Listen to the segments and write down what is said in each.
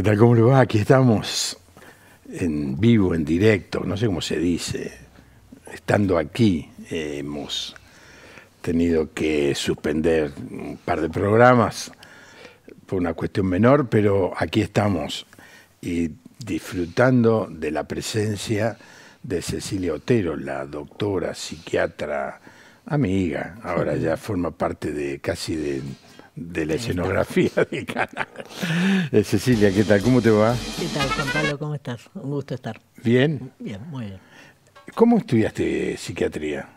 ¿Qué tal? ¿Cómo le va? Aquí estamos en vivo, en directo, no sé cómo se dice. Estando aquí eh, hemos tenido que suspender un par de programas por una cuestión menor, pero aquí estamos y disfrutando de la presencia de Cecilia Otero, la doctora, psiquiatra, amiga, ahora ya forma parte de casi de de la escenografía de canal. Eh, Cecilia, ¿qué tal? ¿Cómo te va? ¿Qué tal, Juan Pablo? ¿Cómo estás? Un gusto estar. ¿Bien? Bien, muy bien. ¿Cómo estudiaste psiquiatría?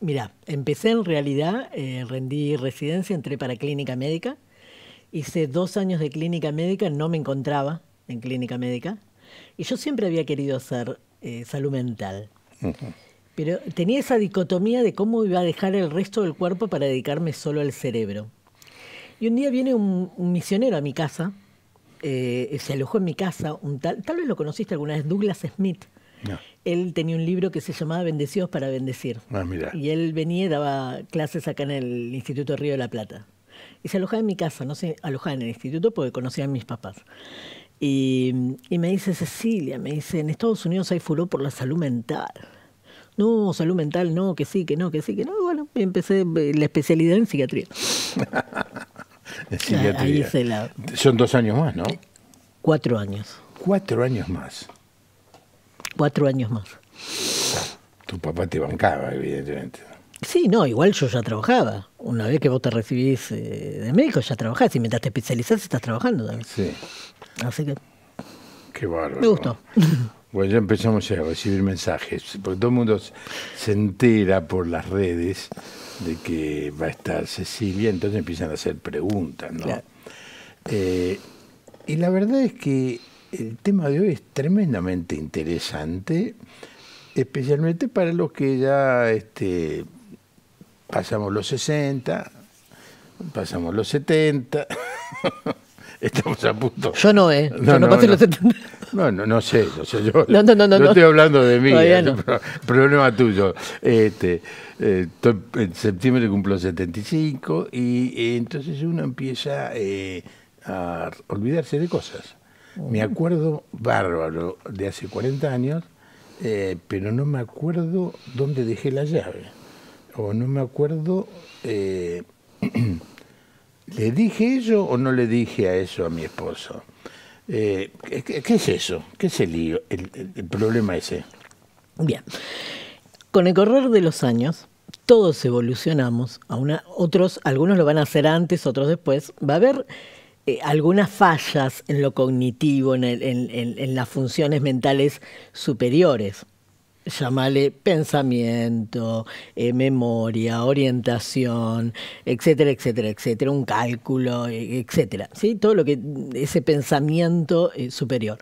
Mira, empecé en realidad, eh, rendí residencia, entré para clínica médica. Hice dos años de clínica médica, no me encontraba en clínica médica. Y yo siempre había querido hacer eh, salud mental. Pero tenía esa dicotomía de cómo iba a dejar el resto del cuerpo para dedicarme solo al cerebro. Y un día viene un, misionero a mi casa, eh, se alojó en mi casa, tal, vez lo conociste alguna vez, Douglas Smith. Él tenía un libro que se llamaba Bendecidos para Bendecir. Ah, y él venía y daba clases acá en el Instituto Río de la Plata. Y se alojaba en mi casa, no se alojaba en el instituto porque conocía a mis papás. Y, y me dice Cecilia, me dice, en Estados Unidos hay furor por la salud mental. No, salud mental, no, que sí, que no, que sí, que no. Y Bueno, empecé eh, la especialidad en psiquiatría. psiquiatría. Son dos años más, ¿no? Cuatro años. Cuatro años más. Cuatro años más. Tu papá te bancaba, evidentemente. Sí, no, igual yo ya trabajaba. Una vez que vos te recibís eh, de médico, ya trabajás. Y mientras te especializás, estás trabajando también. Sí. Así que. Qué bárbaro. Me gustó. Bueno, ya empezamos a recibir mensajes, porque todo el mundo se entera por las redes de que va a estar Cecilia, entonces empiezan a hacer preguntas, ¿no? Eh, y la verdad es que el tema de hoy es tremendamente interesante, especialmente para los que ya este, pasamos los 60, pasamos los 70. estamos a punto. Yo no, ¿eh? No, no, no, no. no, sé, no no, no, no, estoy hablando de mí, problema tuyo. Este, eh, en septiembre cumplo 75 y eh, entonces uno empieza eh, a olvidarse de cosas. Me mm. acuerdo bárbaro de hace 40 años, pero no me acuerdo dónde dejé la llave o no me acuerdo... ¿le dije eso o no le dije a eso a mi esposo? Eh, ¿qué, es eso? ¿Qué es el lío, el, problema ese? Bien, con el correr de los años, todos evolucionamos, a otros, algunos lo van a hacer antes, otros después, va a haber eh, algunas fallas en lo cognitivo, en, en, las funciones mentales superiores llamale pensamiento, eh, memoria, orientación, etcétera, etcétera, etcétera, un cálculo, e, etcétera, ¿sí? todo lo que ese pensamiento eh, superior.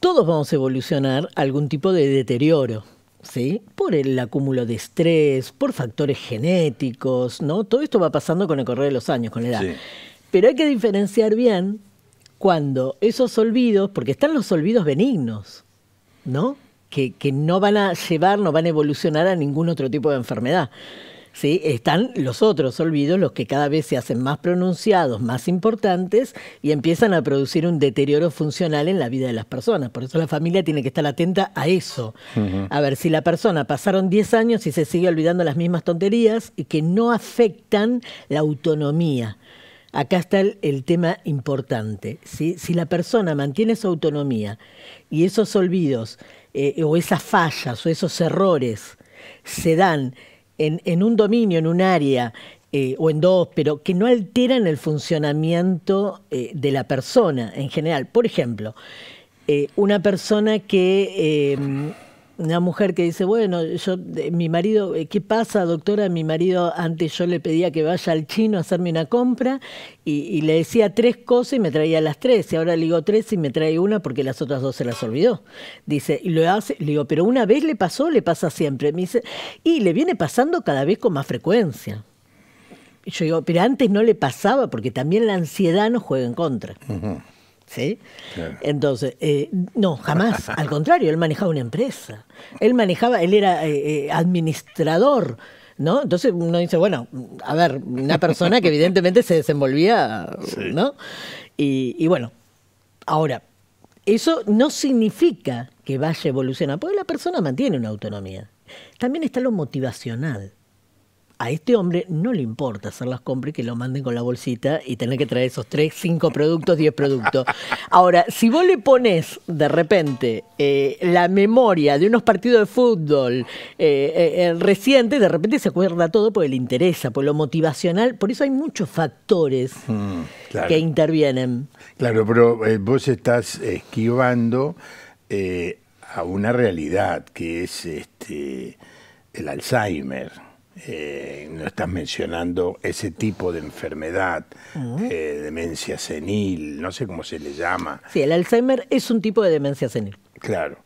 Todos vamos a evolucionar algún tipo de deterioro, ¿sí? Por el acúmulo de estrés, por factores genéticos, ¿no? Todo esto va pasando con el correr de los años, con la edad. Pero hay que diferenciar bien cuando esos olvidos, porque están los olvidos benignos, ¿no? que, no van a llevar, no van a evolucionar a ningún otro tipo de enfermedad. ¿sí? Están los otros olvidos, los que cada vez se hacen más pronunciados, más importantes y empiezan a producir un deterioro funcional en la vida de las personas. Por eso la familia tiene que estar atenta a eso. A ver, si la persona pasaron 10 años y se sigue olvidando las mismas tonterías y que no afectan la autonomía. Acá está el, tema importante. Si la persona mantiene su autonomía y esos olvidos eh, o esas fallas o esos errores se dan en, un dominio, en un área eh, o en dos, pero que no alteran el funcionamiento eh, de la persona en general. Por ejemplo, una persona que una mujer que dice, bueno, yo, eh, mi marido, eh, ¿qué pasa, doctora? Mi marido antes yo le pedía que vaya al chino a hacerme una compra y, le decía tres cosas y me traía las tres, y ahora le digo tres y me trae una porque las otras dos se las olvidó. Dice, y lo hace, le digo, pero una vez le pasó, le pasa siempre. Me dice, y le viene pasando cada vez con más frecuencia. Y yo digo, pero antes no le pasaba porque también la ansiedad nos juega en contra. ¿sí? Entonces, eh, no, jamás. Al contrario, él manejaba una empresa. Él manejaba, él era eh, eh, administrador. ¿No? Entonces uno dice, bueno, a ver, una persona que evidentemente se desenvolvía, ¿no? Y, y bueno, ahora, eso no significa que vaya a evolucionar, porque la persona mantiene una autonomía. También está lo motivacional a este hombre no le importa hacer las compras y que lo manden con la bolsita y tener que traer esos tres, cinco productos, diez productos. Ahora, si vos le pones de repente eh, la memoria de unos partidos de fútbol eh, eh, recientes, de repente se acuerda todo por le interesa, por lo motivacional, por eso hay muchos factores mm, que intervienen. Claro, pero vos estás esquivando a una realidad que es este el Alzheimer. Eh, no estás mencionando ese tipo de enfermedad, eh, demencia senil, no sé cómo se le llama. Sí, el Alzheimer es un tipo de demencia senil. Claro,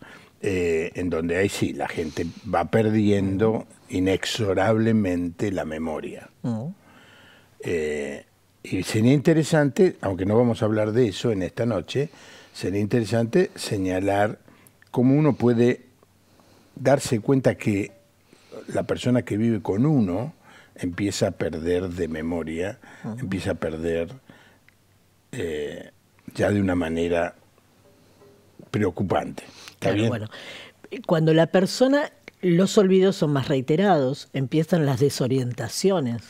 eh, en donde ahí sí, la gente va perdiendo inexorablemente la memoria. y sería interesante, aunque no vamos a hablar de eso en esta noche, sería interesante señalar cómo uno puede darse cuenta que la persona que vive con uno empieza a perder de memoria, empieza a perder eh, ya de una manera preocupante. bien? Bueno, cuando la persona, los olvidos son más reiterados, empiezan las desorientaciones.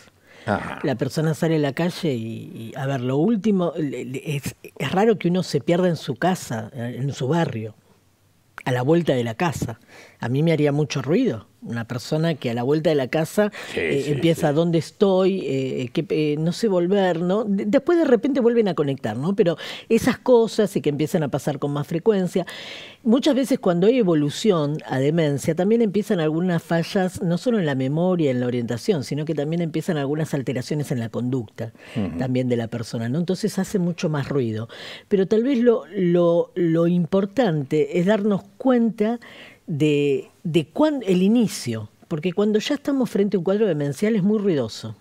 La persona sale a la calle y, a ver, lo último, es, raro que uno se pierda en su casa, en su barrio, a la vuelta de la casa a mí me haría mucho ruido. Una persona que a la vuelta de la casa eh, empieza dónde estoy, eh, eh, que, no sé volver, ¿no? Después de repente vuelven a conectar, ¿no? Pero esas cosas y que empiezan a pasar con más frecuencia. Muchas veces cuando hay evolución a demencia, también empiezan algunas fallas, no solo en la memoria, en la orientación, sino que también empiezan algunas alteraciones en la conducta también de la persona, ¿no? Entonces hace mucho más ruido. Pero tal vez lo, lo, lo importante es darnos cuenta de, de cuán, el inicio, porque cuando ya estamos frente a un cuadro demencial es muy ruidoso,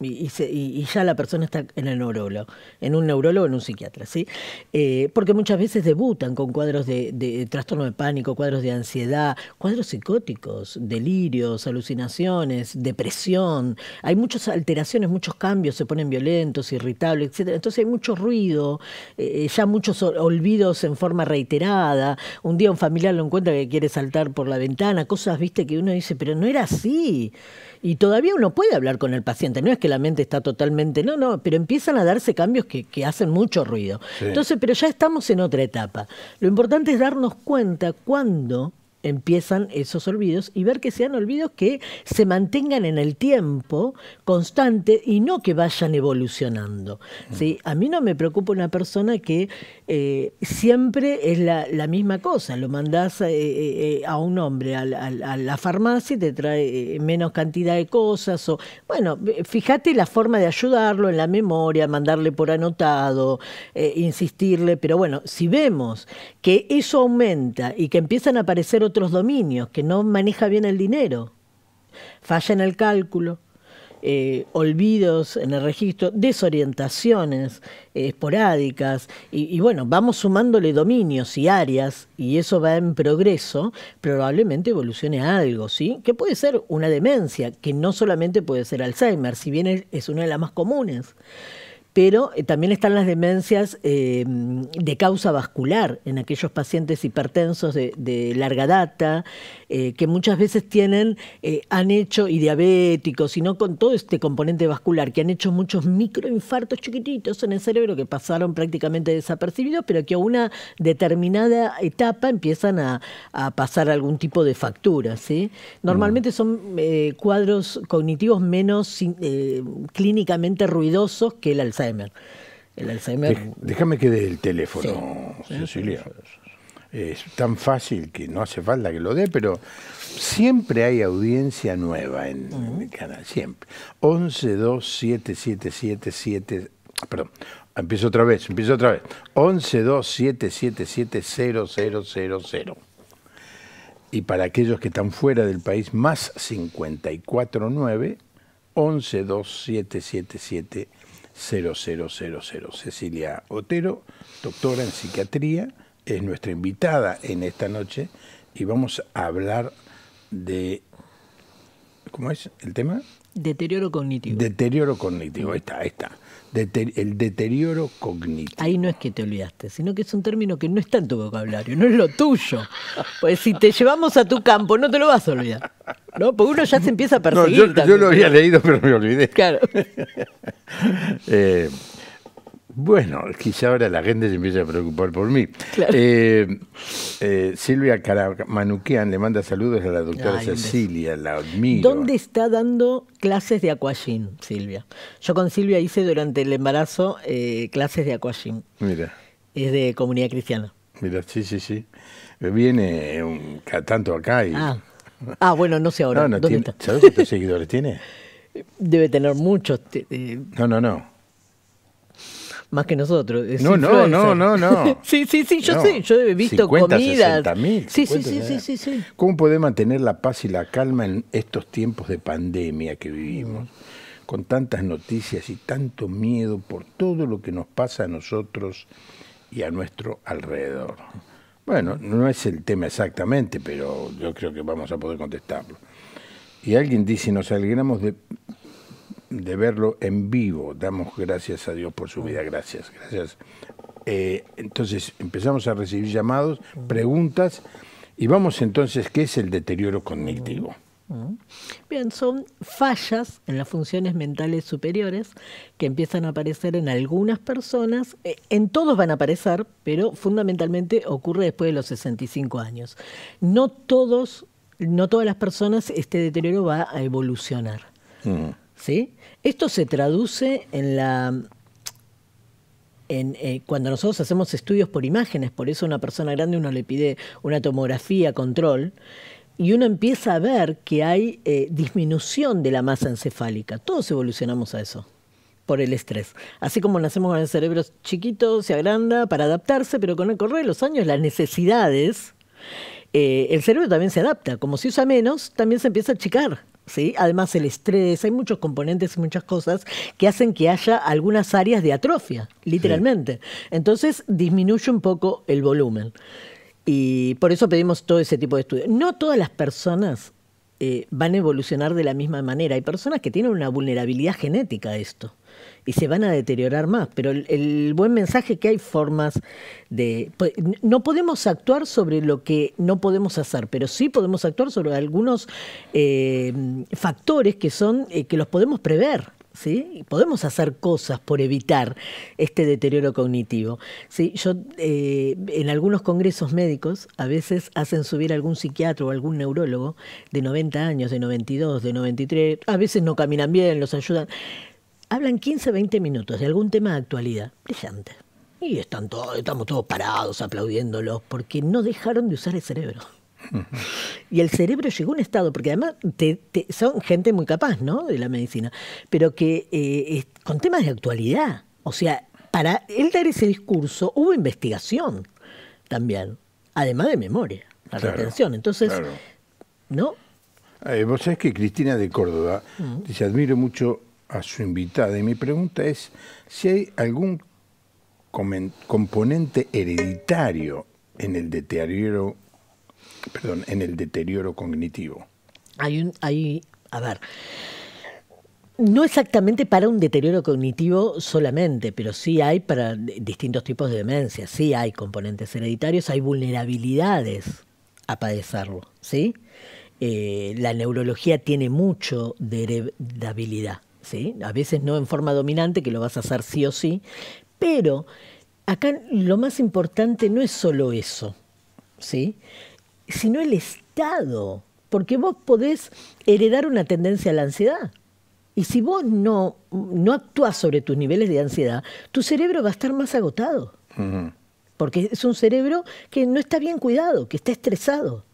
y, ya la persona está en el neurólogo, en un neurólogo o en un psiquiatra, ¿sí? Eh, porque muchas veces debutan con cuadros de, trastorno de pánico, cuadros de ansiedad, cuadros psicóticos, delirios, alucinaciones, depresión. Hay muchas alteraciones, muchos cambios, se ponen violentos, irritables, etc. Entonces hay mucho ruido, eh, ya muchos olvidos en forma reiterada. Un día un familiar lo encuentra que quiere saltar por la ventana, cosas, viste, que uno dice, pero no era así. Y todavía uno puede hablar con el paciente, no es que la mente está totalmente. No, no, pero empiezan a darse cambios que, hacen mucho ruido. Entonces, pero ya estamos en otra etapa. Lo importante es darnos cuenta cuándo, empiezan esos olvidos y ver que sean olvidos que se mantengan en el tiempo constante y no que vayan evolucionando. Mm. ¿sí? A mí no me preocupa una persona que eh, siempre es la, misma cosa, lo mandás eh, eh, a, un hombre a, la farmacia y te trae menos cantidad de cosas, o bueno, fíjate la forma de ayudarlo en la memoria, mandarle por anotado, insistirle, pero bueno, si vemos que eso aumenta y que empiezan a aparecer otras otros dominios, que no maneja bien el dinero. Falla en el cálculo, eh, olvidos en el registro, desorientaciones eh, esporádicas, y, y, bueno, vamos sumándole dominios y áreas, y eso va en progreso, probablemente evolucione algo, ¿sí? Que puede ser una demencia, que no solamente puede ser Alzheimer, si bien es una de las más comunes pero eh, también están las demencias eh, de causa vascular en aquellos pacientes hipertensos de, larga data, eh, que muchas veces tienen, han hecho, y diabéticos, sino con todo este componente vascular, que han hecho muchos microinfartos chiquititos en el cerebro que pasaron prácticamente desapercibidos, pero que a una determinada etapa empiezan a, pasar algún tipo de factura. Normalmente son cuadros cognitivos menos clínicamente ruidosos que el Alzheimer. El Alzheimer. Déjame que dé el teléfono, Cecilia. Es tan fácil que no hace falta que lo dé, pero siempre hay audiencia nueva en, el canal, siempre. 1127777 perdón, empiezo otra vez, empiezo otra vez. 11 Y para aquellos que están fuera del país, más 549 0000. Cecilia Otero, doctora en psiquiatría, es nuestra invitada en esta noche y vamos a hablar de... ¿Cómo es el tema? Deterioro cognitivo. Deterioro cognitivo, ahí está, ahí está. el deterioro cognitivo. Ahí no es que te olvidaste, sino que es un término que no está en tu vocabulario, no es lo tuyo. Pues si te llevamos a tu campo, no te lo vas a olvidar. ¿no? Porque uno ya se empieza a perseguir. yo, yo lo había leído, pero me olvidé. Claro. Eh, bueno, quizá ahora la gente se empieza a preocupar por mí. Eh, eh, Silvia Manuquean le manda saludos a la doctora Cecilia, la admiro. ¿Dónde está dando clases de aquagym, Silvia? Yo con Silvia hice durante el embarazo clases de aquagym. Mira. Es de comunidad cristiana. Mira, sí, sí, sí. Viene un, tanto acá y... Ah. ah. bueno, no sé ahora. ¿Dónde está? ¿Sabes cuántos seguidores tiene? debe tener muchos. Eh, no, no, no. Más que nosotros. no, no, no, no, sí, sí, sí, yo sé, yo he visto 50, 60, sí, sí, sí, sí, sí, ¿Cómo puede mantener la paz y la calma en estos tiempos de pandemia que vivimos? Con tantas noticias y tanto miedo por todo lo que nos pasa a nosotros y a nuestro alrededor. Bueno, no es el tema exactamente, pero yo creo que vamos a poder contestarlo. Y alguien dice, nos alegramos de, verlo en vivo, damos gracias a Dios por su vida, gracias, gracias. Eh, entonces empezamos a recibir llamados, preguntas, y vamos entonces, ¿qué es el deterioro cognitivo? Bien, son fallas en las funciones mentales superiores que empiezan a aparecer en algunas personas, eh, en todos van a aparecer, pero fundamentalmente ocurre después de los 65 años. No todos no todas las personas este deterioro va a evolucionar. Mm. ¿Sí? Esto se traduce en la en, eh, cuando nosotros hacemos estudios por imágenes, por eso una persona grande uno le pide una tomografía control, y uno empieza a ver que hay eh, disminución de la masa encefálica. Todos evolucionamos a eso, por el estrés. Así como nacemos con el cerebro chiquito, se agranda para adaptarse, pero con el correr de los años las necesidades eh, el cerebro también se adapta, como si usa menos, también se empieza a achicar. ¿Sí? Además el estrés, hay muchos componentes y muchas cosas que hacen que haya algunas áreas de atrofia, literalmente. Entonces disminuye un poco el volumen. Y por eso pedimos todo ese tipo de estudios. No todas las personas eh, van a evolucionar de la misma manera. Hay personas que tienen una vulnerabilidad genética a esto y se van a deteriorar más. Pero el, buen mensaje es que hay formas de... No podemos actuar sobre lo que no podemos hacer, pero sí podemos actuar sobre algunos eh, factores que son eh, que los podemos prever. ¿Sí? Podemos hacer cosas por evitar este deterioro cognitivo. ¿Sí? Yo, eh, en algunos congresos médicos, a veces hacen subir a algún psiquiatra o algún neurólogo de 90 años, de 92, de 93, a veces no caminan bien, los ayudan hablan 15, 20 minutos de algún tema de actualidad. Brillante. Y están todos, estamos todos parados aplaudiéndolos porque no dejaron de usar el cerebro. Y el cerebro llegó a un estado, porque además son gente muy capaz, ¿no? De la medicina, pero que eh, con temas de actualidad. O sea, para él dar ese discurso hubo investigación también, además de memoria, la retención. Entonces, ¿no? Eh, vos sabés que Cristina de Córdoba, y mm. se dice, admiro mucho a su invitada y mi pregunta es si hay algún componente hereditario en el deterioro, en el deterioro cognitivo. Hay un, hay, a ver, no exactamente para un deterioro cognitivo solamente, pero sí hay para distintos tipos de demencia, sí hay componentes hereditarios, hay vulnerabilidades a padecerlo, ¿sí? Eh, la neurología tiene mucho de heredabilidad. ¿sí? A veces no en forma dominante, que lo vas a hacer sí o sí, pero acá lo más importante no es solo eso, ¿sí? Sino el estado, porque vos podés heredar una tendencia a la ansiedad. Y si vos no, no actúas sobre tus niveles de ansiedad, tu cerebro va a estar más agotado. Porque es un cerebro que no está bien cuidado, que está estresado.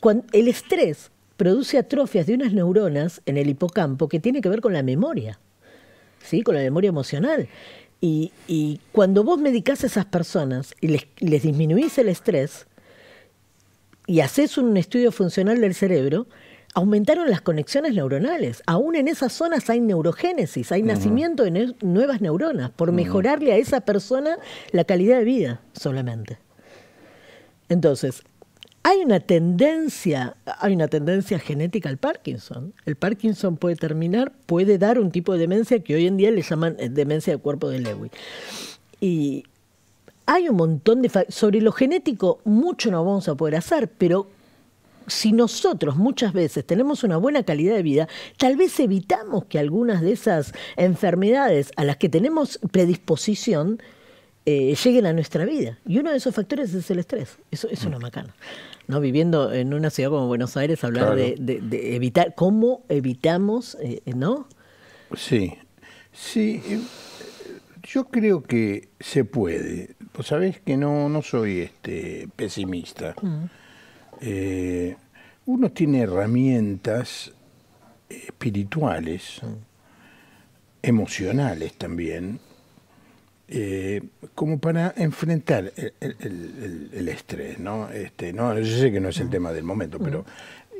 Cuando, el estrés produce atrofias de unas neuronas en el hipocampo que tiene que ver con la memoria, ¿sí? con la memoria emocional. Y, cuando vos medicás a esas personas y les, les disminuís el estrés y haces un estudio funcional del cerebro, aumentaron las conexiones neuronales. Aún en esas zonas hay neurogénesis, hay nacimiento de nuevas neuronas por mejorarle a esa persona la calidad de vida solamente. Entonces, hay una tendencia, hay una tendencia genética al Parkinson. El Parkinson puede terminar, puede dar un tipo de demencia que hoy en día le llaman eh, demencia del cuerpo de Lewy. Y hay un montón de sobre lo genético mucho no vamos a poder hacer, pero si nosotros muchas veces tenemos una buena calidad de vida, tal vez evitamos que algunas de esas enfermedades a las que tenemos predisposición eh, lleguen a nuestra vida. Y uno de esos factores es el estrés. Eso es una macana. ¿no? Viviendo en una ciudad como Buenos Aires, hablar de, evitar, ¿cómo evitamos, eh, eh, no? Sí, sí, eh, yo creo que se puede. Vos sabés que no, soy este pesimista. Mm. uno tiene herramientas espirituales, mm. emocionales también, eh, como para enfrentar el, estrés, ¿no? Este, no, yo sé que no es el tema del momento, pero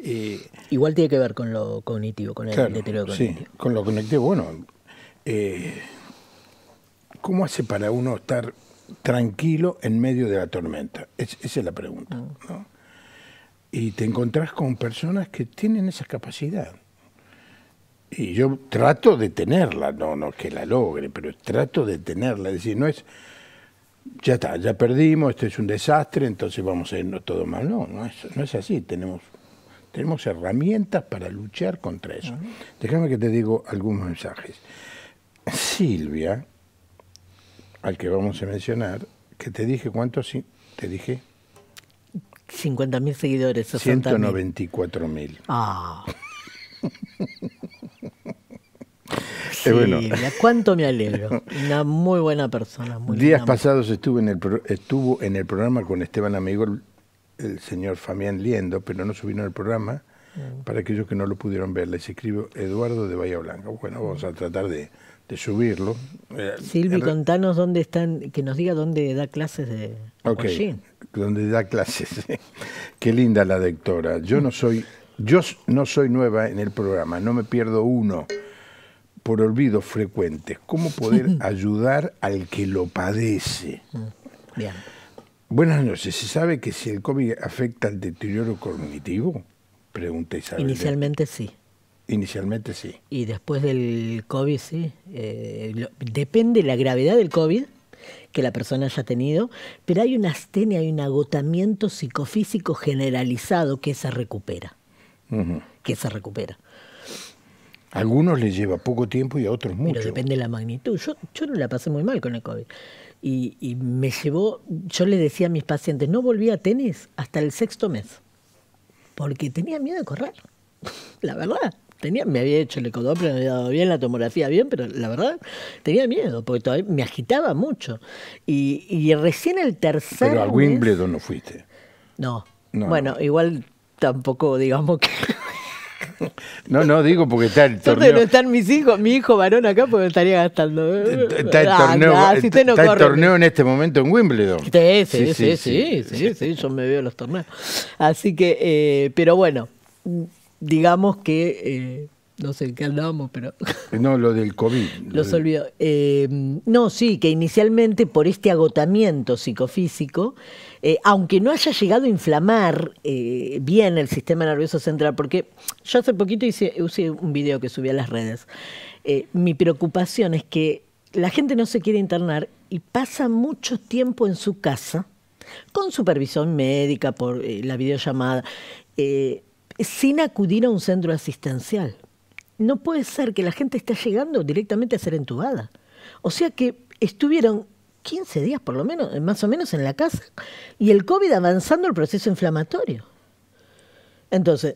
eh, igual tiene que ver con lo cognitivo, con el claro, deterioro cognitivo. Sí, con lo cognitivo. Bueno, eh, ¿cómo hace para uno estar tranquilo en medio de la tormenta? esa es la pregunta. Mm. Y te encontrás con personas que tienen esa capacidad. Y yo trato de tenerla, no, no que la logre, pero trato de tenerla. Es decir, no es, ya está, ya perdimos, esto es un desastre, entonces vamos a irnos todo mal. No, no es, así, tenemos, tenemos herramientas para luchar contra eso. Déjame que te digo algunos mensajes. Silvia, al que vamos a mencionar, que te dije cuántos, te dije... 50.000 seguidores. 194.000. Ah. Eh, sí, cuánto me alegro. Una muy buena persona. Muy Días pasados en el estuvo en el programa con Esteban Amigo, el, señor Famián Liendo, pero no subieron el programa mm. para aquellos que no lo pudieron ver. Les escribo Eduardo de Bahía Blanca. Bueno, vamos a tratar de, subirlo. Eh, Silvi, contanos dónde están, que nos diga dónde da clases de Ok, dónde da clases. Qué linda la doctora. Yo no soy, yo no soy nueva en el programa, no me pierdo uno por olvidos frecuentes. ¿Cómo poder ayudar al que lo padece? Mm, bien. Buenas noches. ¿Se sabe que si el COVID afecta al deterioro cognitivo? Pregunta Isabel. Inicialmente sí. Inicialmente sí. Y después del COVID sí. Eh, depende la gravedad del COVID que la persona haya tenido, pero hay una astenia, hay un agotamiento psicofísico generalizado que se recupera. Que se recupera algunos les lleva poco tiempo y a otros mucho. Pero depende de la magnitud. Yo, yo no la pasé muy mal con el COVID. Y, y me llevó, yo le decía a mis pacientes, no volví a tenis hasta el sexto mes, porque tenía miedo de correr, la verdad. Tenía, me había hecho el ecodoppler, me había dado bien la tomografía, bien, pero la verdad tenía miedo, porque todavía me agitaba mucho. Y, y recién el tercer. Pero a Wimbledon no fuiste. No. bueno, igual tampoco, digamos que. No, no, digo porque está el torneo. No están mis hijos, mi hijo varón acá porque me estaría gastando. Eh, está el ah, torneo, el torneo en este momento en Wimbledon. Sí, sí, sí, sí, sí, yo me veo los torneos. Así que, eh, pero bueno, digamos que, eh, no sé qué andamos pero... No, lo del COVID. Los olvidó. no, sí, que inicialmente por este agotamiento psicofísico eh, aunque no haya llegado a inflamar eh, bien el sistema nervioso central, porque yo hace poquito hice, un video que subí a las redes, eh, mi preocupación es que la gente no se quiere internar y pasa mucho tiempo en su casa, con supervisión médica por la videollamada, sin acudir a un centro asistencial. No puede ser que la gente esté llegando directamente a ser entubada. O sea que estuvieron 15 días por lo menos, más o menos en la casa, y el COVID avanzando el proceso inflamatorio. Entonces,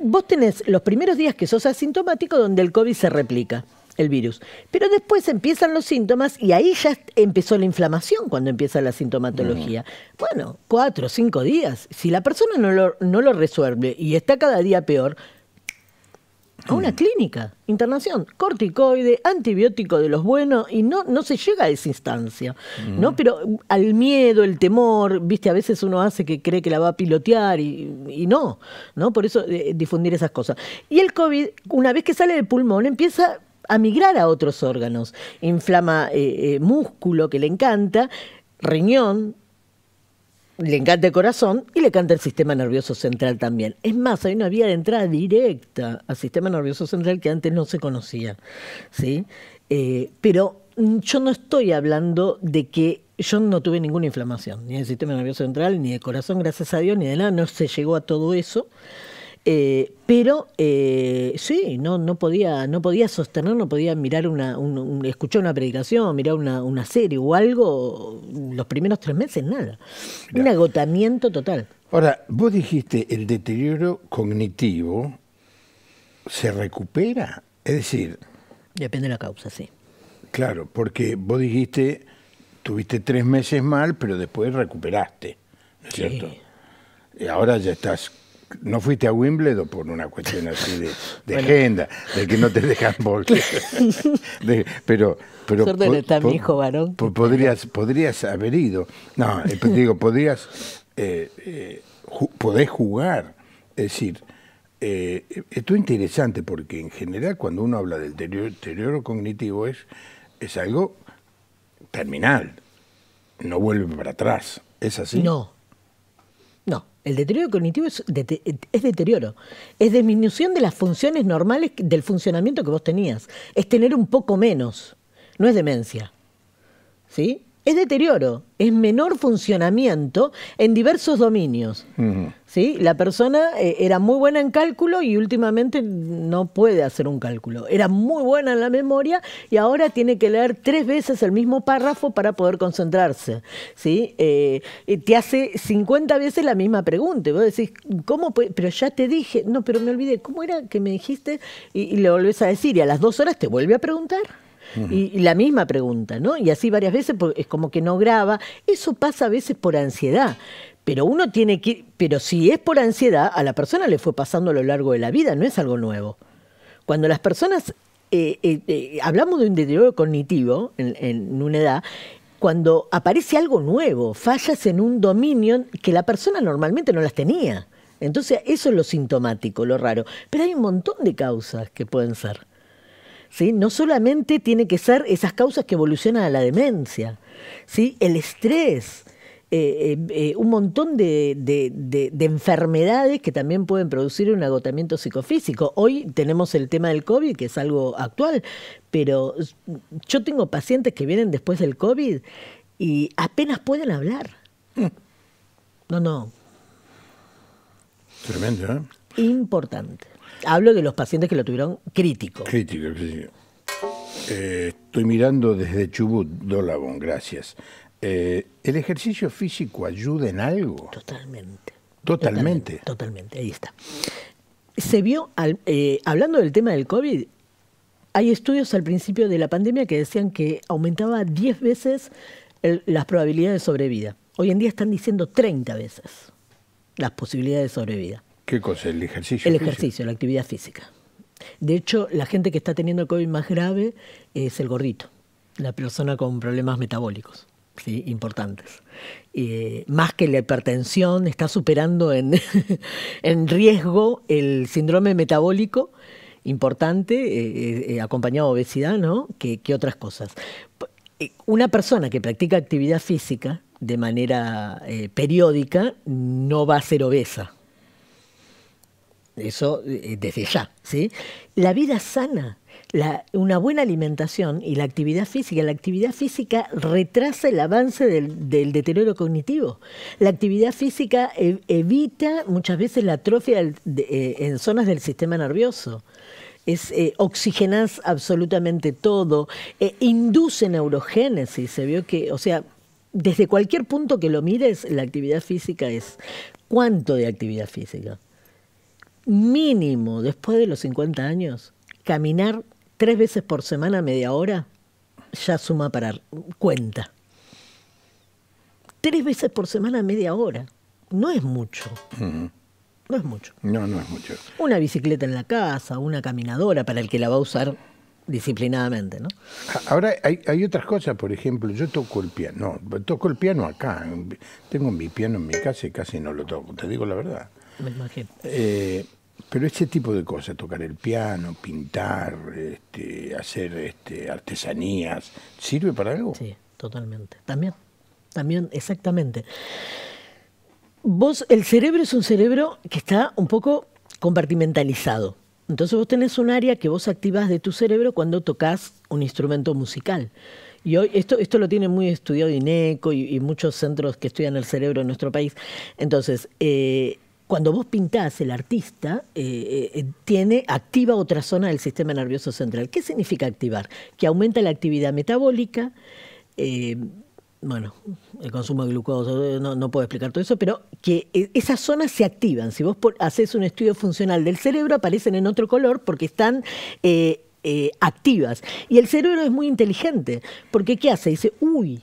vos tenés los primeros días que sos asintomático donde el COVID se replica, el virus, pero después empiezan los síntomas y ahí ya empezó la inflamación cuando empieza la sintomatología. Mm. Bueno, cuatro o cinco días, si la persona no lo resuelve y está cada día peor, a una clínica, internación, corticoide, antibiótico de los buenos, y no, no se llega a esa instancia, ¿no? Mm. Pero mm, al miedo, el temor, viste, a veces uno hace que cree que la va a pilotear y, no, ¿no? Por eso eh, difundir esas cosas. Y el COVID, una vez que sale del pulmón, empieza a migrar a otros órganos, inflama eh, eh, músculo, que le encanta, riñón, le encanta el corazón y le canta el sistema nervioso central también. Es más, hay una vía de entrada directa al sistema nervioso central que antes no se conocía. ¿sí? Eh, pero yo no estoy hablando de que yo no tuve ninguna inflamación, ni del sistema nervioso central, ni de corazón, gracias a Dios, ni de nada, no se llegó a todo eso. Eh, pero eh, sí, no, no, podía, no podía sostener, no podía mirar una, un, escuchar una predicación, mirar una, serie o algo, los primeros tres meses, nada. Un agotamiento total. Ahora, vos dijiste el deterioro cognitivo se recupera, es decir... Depende de la causa, sí. Claro, porque vos dijiste, tuviste tres meses mal, pero después recuperaste, ¿no es cierto? Y ahora ya estás no fuiste a Wimbledon por una cuestión así de, agenda, de que no te dejan volver. pero pero hijo varón. podrías, podrías haber ido. No, eh, pues, digo, podrías, eh, eh jugar. Es decir, eh, esto es interesante porque en general cuando uno habla del deterioro cognitivo es, es algo terminal, no vuelve para atrás. ¿Es así? No. El deterioro cognitivo es, deterioro, es disminución de las funciones normales del funcionamiento que vos tenías, es tener un poco menos, no es demencia. ¿Sí? es deterioro, es menor funcionamiento en diversos dominios. ¿sí? La persona eh, era muy buena en cálculo y últimamente no puede hacer un cálculo. Era muy buena en la memoria y ahora tiene que leer tres veces el mismo párrafo para poder concentrarse. ¿sí? Eh, te hace 50 veces la misma pregunta vos decís, ¿cómo? Pero ya te dije, no, pero me olvidé, ¿cómo era que me dijiste? Y, lo le volvés a decir y a las dos horas te vuelve a preguntar y, la misma pregunta, ¿no? Y así varias veces, pues, es como que no graba. Eso pasa a veces por ansiedad. Pero uno tiene que. Pero si es por ansiedad, a la persona le fue pasando a lo largo de la vida, no es algo nuevo. Cuando las personas. Eh, eh, eh, hablamos de un deterioro cognitivo en, en una edad, cuando aparece algo nuevo, fallas en un dominio que la persona normalmente no las tenía. Entonces, eso es lo sintomático, lo raro. Pero hay un montón de causas que pueden ser no solamente tiene que ser esas causas que evolucionan a la demencia, ¿sí? el estrés, eh, eh, eh, un montón de, de, enfermedades que también pueden producir un agotamiento psicofísico. Hoy tenemos el tema del COVID, que es algo actual, pero yo tengo pacientes que vienen después del COVID y apenas pueden hablar. Mm. No, no. Tremendo, ¿eh? Importante. Hablo de los pacientes que lo tuvieron crítico. Crítico, eh, estoy mirando desde Chubut, Dolabón, gracias. Eh, ¿El ejercicio físico ayuda en algo? Totalmente. Totalmente. Totalmente, ahí está. Se vio, eh, hablando del tema del COVID, hay estudios al principio de la pandemia que decían que aumentaba 10 veces las probabilidades de sobrevida. Hoy en día están diciendo 30 veces las posibilidades de sobrevida. ¿Qué cosa? ¿El ejercicio? El ejercicio, la actividad física. De hecho, la gente que está teniendo el COVID más grave es el gordito, la persona con problemas metabólicos. Sí, importantes. Eh, más que la hipertensión, está superando en, riesgo el síndrome metabólico importante, eh, eh, acompañado de obesidad, ¿no? que, otras cosas. Una persona que practica actividad física de manera periódica no va a ser obesa eso eh, desde ya, ¿sí? La vida sana, una buena alimentación y la actividad física. La actividad física retrasa el avance del, deterioro cognitivo. La actividad física e, evita muchas veces la atrofia eh, en zonas del sistema nervioso es eh, absolutamente todo, induce neurogénesis, se vio que, o sea, desde cualquier punto que lo mires, la actividad física es. ¿Cuánto de actividad física? mínimo, después de los 50 años, caminar tres veces por semana media hora ya suma para cuenta. Tres veces por semana media hora. No es mucho. No es mucho. No, no es mucho. Una bicicleta en la casa, una caminadora para el que la va a usar disciplinadamente, ¿no? Ahora hay, hay otras cosas, por ejemplo, yo toco el piano, no, toco el piano acá, tengo mi piano en mi casa y casi no lo toco, te digo la verdad me imagino. Eh, pero este tipo de cosas, tocar el piano, pintar, este, hacer este, artesanías, ¿sirve para algo? Sí, totalmente. También, también, exactamente. Vos, el cerebro es un cerebro que está un poco compartimentalizado. Entonces vos tenés un área que vos activas de tu cerebro cuando tocas un instrumento musical. Y hoy esto, esto lo tiene muy estudiado INECO y, muchos centros que estudian el cerebro en nuestro país. Entonces, eh, cuando vos pintás, el artista eh, eh, eh, tiene, activa otra zona del sistema nervioso central. ¿Qué significa activar? Que aumenta la actividad metabólica, bueno, el consumo de glucosa, no, puedo explicar todo eso, pero que esas zonas se activan. Si vos haces un estudio funcional del cerebro, aparecen en otro color porque están... activas. Y el cerebro es muy inteligente, porque ¿qué hace? Dice, uy,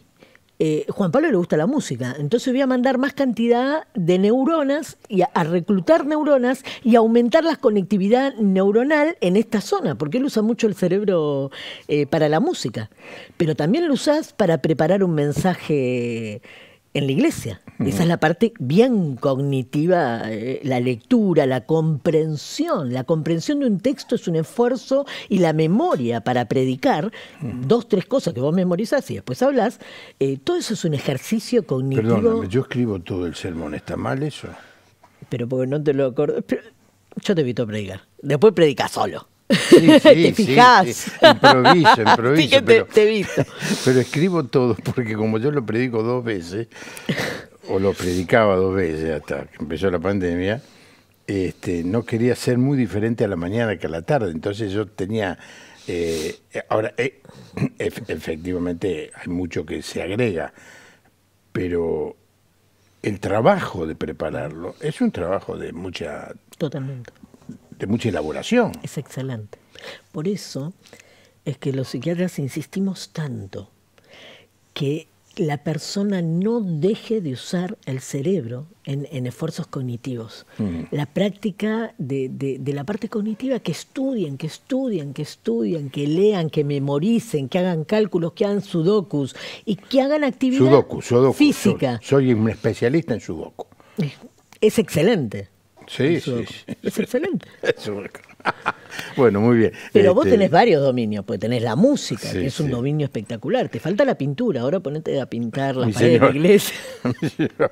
eh, Juan Pablo le gusta la música, entonces voy a mandar más cantidad de neuronas y a, reclutar neuronas y aumentar la conectividad neuronal en esta zona, porque él usa mucho el cerebro eh, para la música, pero también lo usas para preparar un mensaje en la iglesia. Esa es la parte bien cognitiva, eh, la lectura, la comprensión. La comprensión de un texto es un esfuerzo y la memoria para predicar, dos, tres cosas que vos memorizás y después hablas, eh, todo eso es un ejercicio cognitivo. Perdóname, yo escribo todo el sermón, ¿está mal eso? Pero porque no te lo acuerdo. yo te invito a predicar. Después predica solo te improviso, improviso. pero, escribo todo porque como yo lo predico dos veces, o lo predicaba dos veces hasta que empezó la pandemia, este, no quería ser muy diferente a la mañana que a la tarde. Entonces yo tenía... Eh, ahora, eh, efectivamente hay mucho que se agrega, pero el trabajo de prepararlo es un trabajo de mucha Totalmente de mucha elaboración. Es excelente. Por eso es que los psiquiatras insistimos tanto que la persona no deje de usar el cerebro en, esfuerzos cognitivos. Mm. La práctica de, la parte cognitiva, que estudien, que estudien, que estudien, que lean, que memoricen, que hagan cálculos, que hagan sudokus y que hagan actividad sudoku, física. Soy, soy un especialista en sudoku. Es excelente. Sí, Es excelente. bueno, muy bien. Pero vos este, tenés varios dominios, pues. tenés la música, que es un dominio espectacular. Te falta la pintura, ahora ponete a pintar las de la iglesia. no,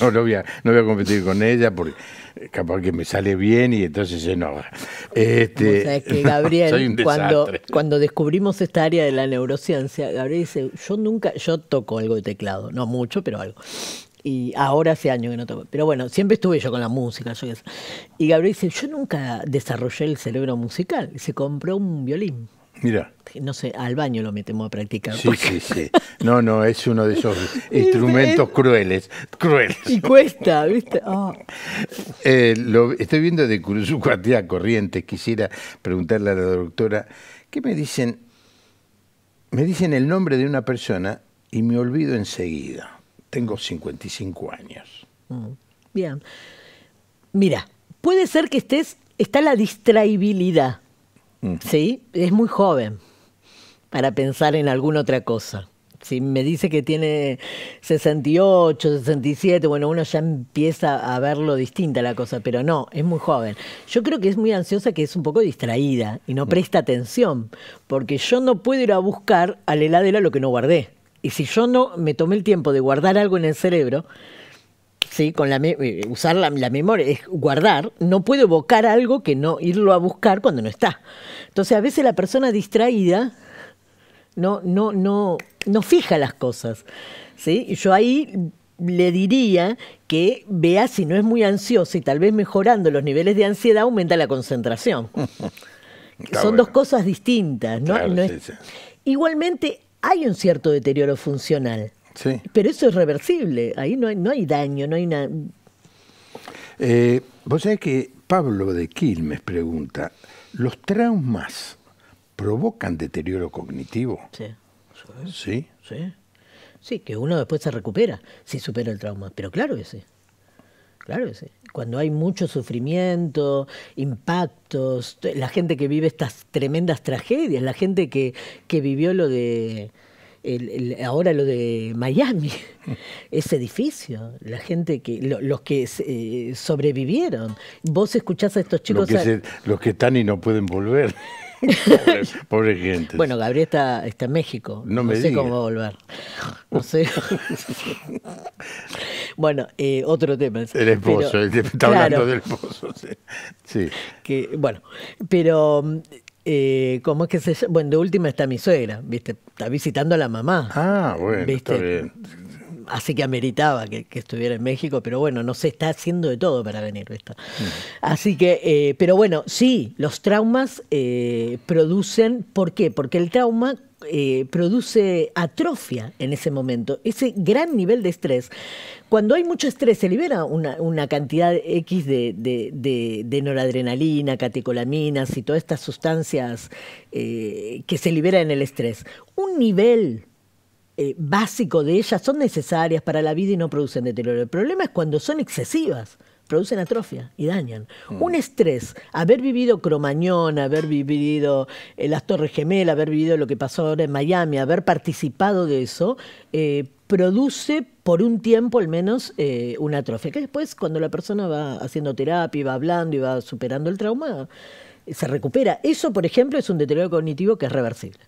no, no voy, a, competir con ella porque eh, capaz que me sale bien y entonces se enoja. Este, es que Gabriel, cuando, cuando descubrimos esta área de la neurociencia, Gabriel dice, yo nunca, yo toco algo de teclado, no mucho, pero algo. Y ahora hace años que no toco. Pero bueno, siempre estuve yo con la música. y Gabriel dice, yo nunca desarrollé el cerebro musical. Se compró un violín. Mira. No sé, al baño lo metemos a practicar. Sí, sí, sí. No, no, es uno de esos instrumentos crueles. Crueles. Y cuesta, ¿viste? Ah. Eh, lo, estoy viendo de Curuzucuatea Corrientes. Quisiera preguntarle a la doctora, ¿qué me dicen? Me dicen el nombre de una persona y me olvido enseguida tengo 55 años. Mm, bien. Mira, puede ser que estés, está la distraibilidad, ¿sí? Es muy joven para pensar en alguna otra cosa. Si me dice que tiene 68, 67, bueno, uno ya empieza a verlo distinta la cosa, pero no, es muy joven. Yo creo que es muy ansiosa, que es un poco distraída y no mm. presta atención, porque yo no puedo ir a buscar al heladero lo que no guardé. Y si yo no me tomé el tiempo de guardar algo en el cerebro, ¿sí? con la eh, usar la, memoria, es guardar, no puedo evocar algo que no irlo a buscar cuando no está. Entonces a veces la persona distraída no, no, no, no fija las cosas. ¿sí? yo ahí le diría que vea si no es muy ansioso y tal vez mejorando los niveles de ansiedad aumenta la concentración. Son dos cosas distintas, ¿no? Igualmente hay un cierto deterioro funcional. Pero eso es reversible, ahí no hay, no hay daño, no hay nada. Eh, Vos sabés que Pablo de Quilmes pregunta, ¿los traumas provocan deterioro cognitivo? Sí. Sí. Sí, sí que uno después se recupera si supera el trauma, pero claro que sí. Claro, sí. Cuando hay mucho sufrimiento, impactos, la gente que vive estas tremendas tragedias, la gente que, que vivió lo de... ahora lo de Miami, ese edificio, la gente que, los que eh, sobrevivieron. Vos escuchás a estos chicos... que, los que están y no pueden volver. pobre, gente. Bueno, Gabriel está, está en México. No, no sé cómo va a volver. No sé. bueno, eh, otro tema. El esposo, está hablando del esposo. Sí. bueno, pero. Eh, ¿Cómo es que se llama? Bueno, de última está mi suegra, ¿viste? Está visitando a la mamá. Ah, bueno, está bien así que ameritaba que, estuviera en México, pero bueno, no se está haciendo de todo para venir, Así que, eh, pero bueno, sí, los traumas eh, producen, ¿por qué? Porque el trauma eh, produce atrofia en ese momento, ese gran nivel de estrés. Cuando hay mucho estrés se libera una, cantidad X de, noradrenalina, catecolaminas y todas estas sustancias que se liberan en el estrés. Un nivel eh, básico de ellas son necesarias para la vida y no producen deterioro. El problema es cuando son excesivas producen atrofia y dañan. Mm. Un estrés, haber vivido Cromañón, haber vivido eh, las Torres Gemelas, haber vivido lo que pasó ahora en Miami, haber participado de eso, eh, produce por un tiempo al menos una atrofia. Que después cuando la persona va haciendo terapia, va hablando y va superando el trauma, se recupera. Eso, por ejemplo, es un deterioro cognitivo que es reversible.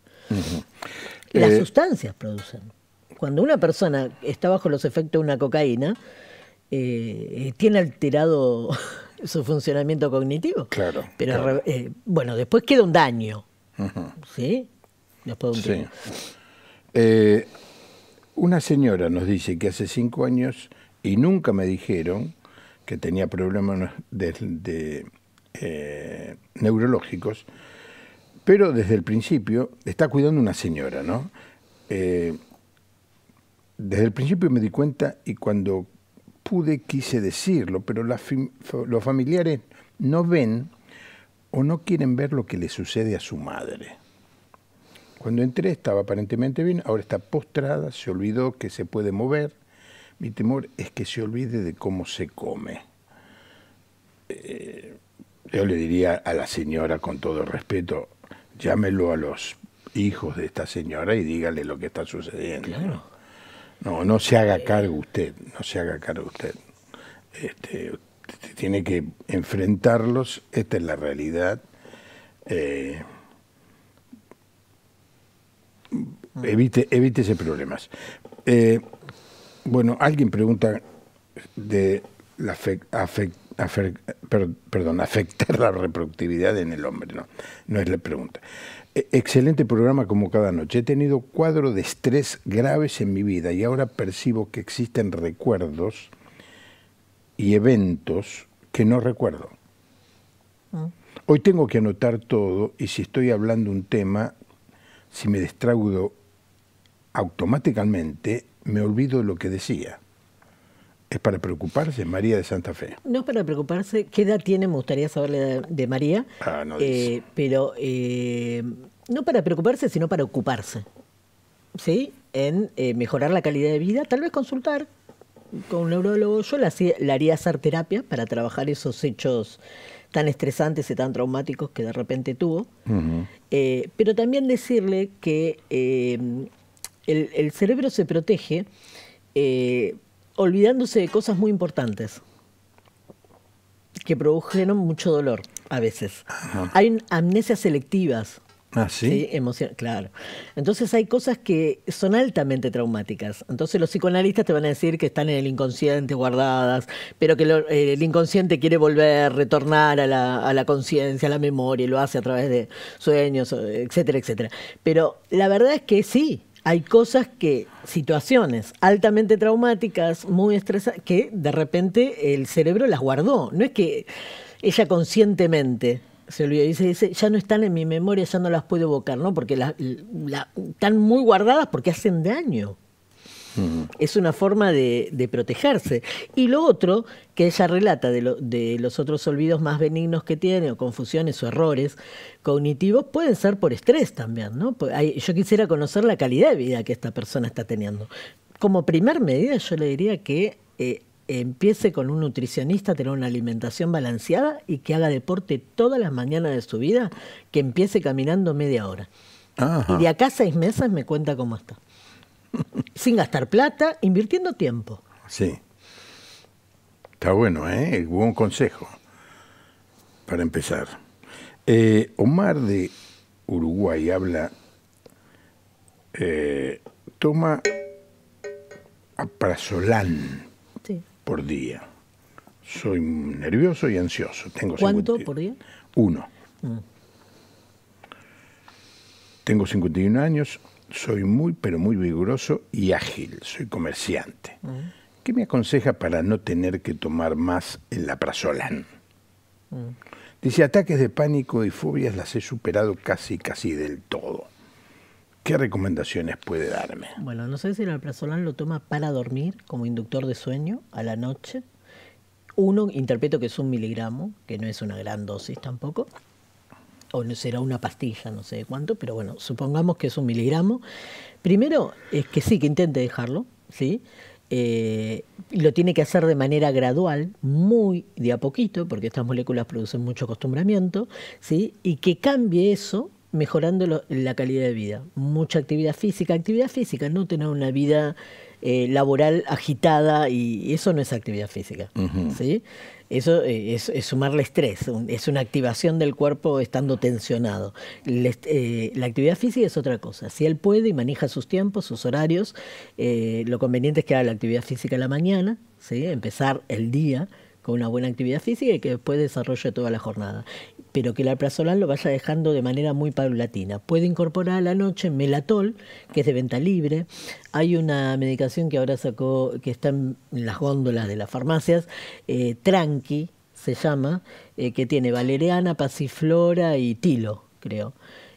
Las eh, sustancias producen. Cuando una persona está bajo los efectos de una cocaína, eh, eh, tiene alterado su funcionamiento cognitivo. Claro. Pero bueno, después queda un daño. ¿Sí? Después un sí. una señora nos dice que hace cinco años y nunca me dijeron que tenía problemas neurológicos pero desde el principio está cuidando una señora, ¿no? Eh, desde el principio me di cuenta y cuando pude quise decirlo, pero los familiares no ven o no quieren ver lo que le sucede a su madre. Cuando entré estaba aparentemente bien, ahora está postrada, se olvidó que se puede mover. Mi temor es que se olvide de cómo se come. Eh, yo le diría a la señora con todo respeto, llámelo a los hijos de esta señora y dígale lo que está sucediendo. No, no se haga cargo usted, no se haga cargo usted. Este, tiene que enfrentarlos, esta es la realidad. Eh, evite, ese problemas. Eh, bueno, alguien pregunta de la afectación perdón, afectar la reproductividad en el hombre. No, no es la pregunta. E, excelente programa como cada noche. He tenido cuadro de estrés graves en mi vida y ahora percibo que existen recuerdos y eventos que no recuerdo. Mm. Hoy tengo que anotar todo y si estoy hablando un tema, si me distraigo automáticamente, me olvido de lo que decía. ¿Es para preocuparse María de Santa Fe? No es para preocuparse. ¿Qué edad tiene? Me gustaría saberle de María. Ah, no eh, dice. pero eh, no para preocuparse, sino para ocuparse. ¿Sí? En eh, mejorar la calidad de vida, tal vez consultar con un neurólogo. Yo la, haría hacer terapia para trabajar esos hechos tan estresantes y tan traumáticos que de repente tuvo. pero también decirle que el, cerebro se protege olvidándose de cosas muy importantes que produjeron mucho dolor a veces. Hay amnesias selectivas. Ah, sí. ¿sí? claro. Entonces hay cosas que son altamente traumáticas. Entonces los psicoanalistas te van a decir que están en el inconsciente guardadas, pero que eh, el inconsciente quiere volver, retornar a la, a la conciencia, a la memoria, y lo hace a través de sueños, etcétera, etcétera. Pero la verdad es que sí, hay cosas que, situaciones altamente traumáticas, muy estresadas que de repente el cerebro las guardó. No es que ella conscientemente se olvidó. Dice, dice ya no están en mi memoria, ya no las puedo evocar, ¿no? Porque están muy guardadas porque hacen daño. Es una forma de, protegerse. Y lo otro que ella relata de, los otros olvidos más benignos que tiene, o confusiones o errores cognitivos, pueden ser por estrés también. ¿no? Pues, yo quisiera conocer la calidad de vida que esta persona está teniendo. Como primer medida, yo le diría que eh, empiece con un nutricionista, tener una alimentación balanceada y que haga deporte todas las mañanas de su vida, que empiece caminando media hora. Y de acá a seis meses me cuenta cómo está. Sin gastar plata, invirtiendo tiempo. Sí. Está bueno, ¿eh? Buen consejo para empezar. Eh, Omar de Uruguay habla, eh, toma aprazolán sí. por día. Soy nervioso y ansioso. Tengo ¿Cuánto por día? Uno. Mm. Tengo 51 años, soy muy, pero muy vigoroso y ágil, soy comerciante. Mm. ¿Qué me aconseja para no tener que tomar más el laprazolán? Mm. Dice, ataques de pánico y fobias las he superado casi, casi del todo. ¿Qué recomendaciones puede darme? Bueno, no sé si el laprazolán lo toma para dormir, como inductor de sueño, a la noche. Uno, interpreto que es un miligramo, que no es una gran dosis tampoco o será una pastilla, no sé cuánto, pero bueno, supongamos que es un miligramo. Primero, es que sí, que intente dejarlo, ¿sí? Eh, lo tiene que hacer de manera gradual, muy de a poquito, porque estas moléculas producen mucho acostumbramiento, ¿sí? Y que cambie eso mejorando la calidad de vida. Mucha actividad física, actividad física, no tener una vida eh, laboral agitada y eso no es actividad física. ¿sí? Eso eh, es, sumarle estrés, es una activación del cuerpo estando tensionado. Eh, la actividad física es otra cosa. Si él puede y maneja sus tiempos, sus horarios, lo conveniente es que haga la actividad física en la mañana, ¿sí? empezar el día con una buena actividad física y que después desarrolle toda la jornada pero que la alprazolam lo vaya dejando de manera muy paulatina. Puede incorporar a la noche melatol, que es de venta libre. Hay una medicación que ahora sacó, que está en las góndolas de las farmacias, eh, Tranqui se llama, eh, que tiene valeriana, pasiflora y tilo, creo.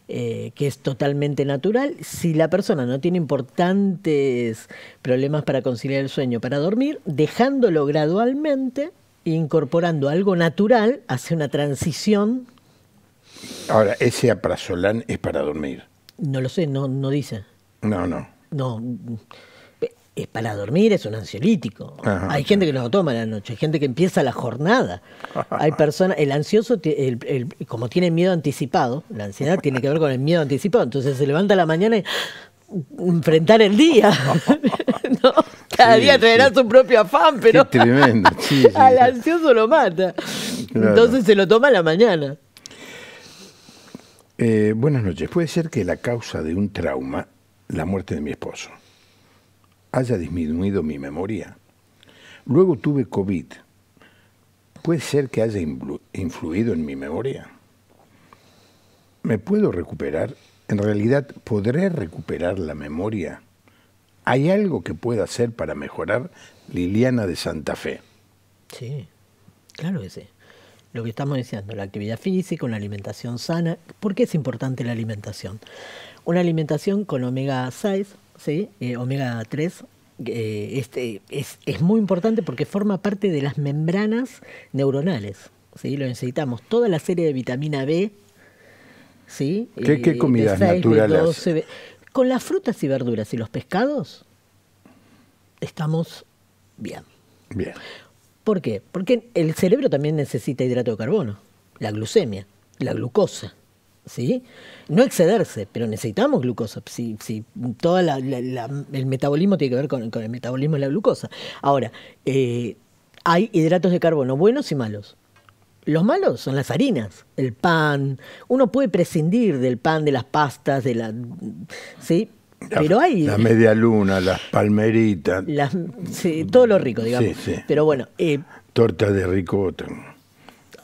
Eh, que es totalmente natural. Si la persona no tiene importantes problemas para conciliar el sueño, para dormir, dejándolo gradualmente, incorporando algo natural, hace una transición. Ahora, ese aprazolán es para dormir. No lo sé, no, no dice. No, no. No. Es para dormir, es un ansiolítico. hay gente que no lo toma la noche, hay gente que empieza la jornada. Hay personas, el ansioso, como tiene miedo anticipado, la ansiedad tiene que ver con el miedo anticipado, entonces se levanta la mañana y enfrentar el día. Cada día traerá su propio afán, pero Qué tremendo. al ansioso lo mata. Entonces se lo toma a la mañana. Eh, buenas noches. Puede ser que la causa de un trauma, la muerte de mi esposo, haya disminuido mi memoria. Luego tuve COVID. Puede ser que haya influido en mi memoria. ¿Me puedo recuperar en realidad, ¿podré recuperar la memoria? ¿Hay algo que pueda hacer para mejorar Liliana de Santa Fe? Sí, claro que sí. Lo que estamos diciendo, la actividad física, una alimentación sana. ¿Por qué es importante la alimentación? Una alimentación con omega 6, eh, omega 3, eh, este, es, muy importante porque forma parte de las membranas neuronales. ¿sí? Lo necesitamos. Toda la serie de vitamina B ¿Qué, qué eh, comidas naturales? con las frutas y verduras y los pescados estamos bien. ¿Por qué? Porque el cerebro también necesita hidrato de carbono, la glucemia, la glucosa. ¿Sí? No excederse, pero necesitamos glucosa. Si, toda el metabolismo tiene que ver con, el metabolismo de la glucosa. Ahora, eh, hay hidratos de carbono buenos y malos. Los malos son las harinas, el pan. Uno puede prescindir del pan, de las pastas, de la. ¿Sí? pero hay. La media luna, las palmeritas. sí, todo lo rico, digamos. Sí, sí. Pero bueno. Eh, torta de ricota.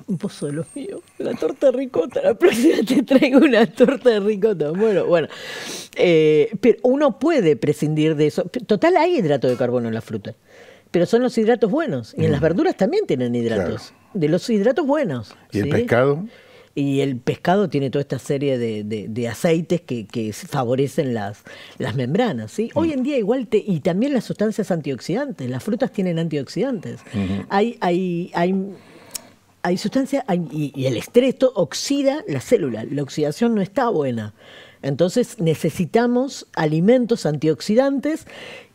Un pozo de los míos. La torta de ricota. La próxima te traigo una torta de ricota. Bueno, bueno. Eh, pero uno puede prescindir de eso. Total, hay hidrato de carbono en la fruta pero son los hidratos buenos. Y en las verduras también tienen hidratos. De los hidratos buenos. ¿Y el pescado? Y el pescado tiene toda esta serie de, aceites que, favorecen las, las membranas. ¿sí? Hoy mm. en día igual, y también las sustancias antioxidantes, las frutas tienen antioxidantes. Hay, hay, hay hay sustancias y, el estrés oxida la célula, La oxidación no está buena. Entonces necesitamos alimentos antioxidantes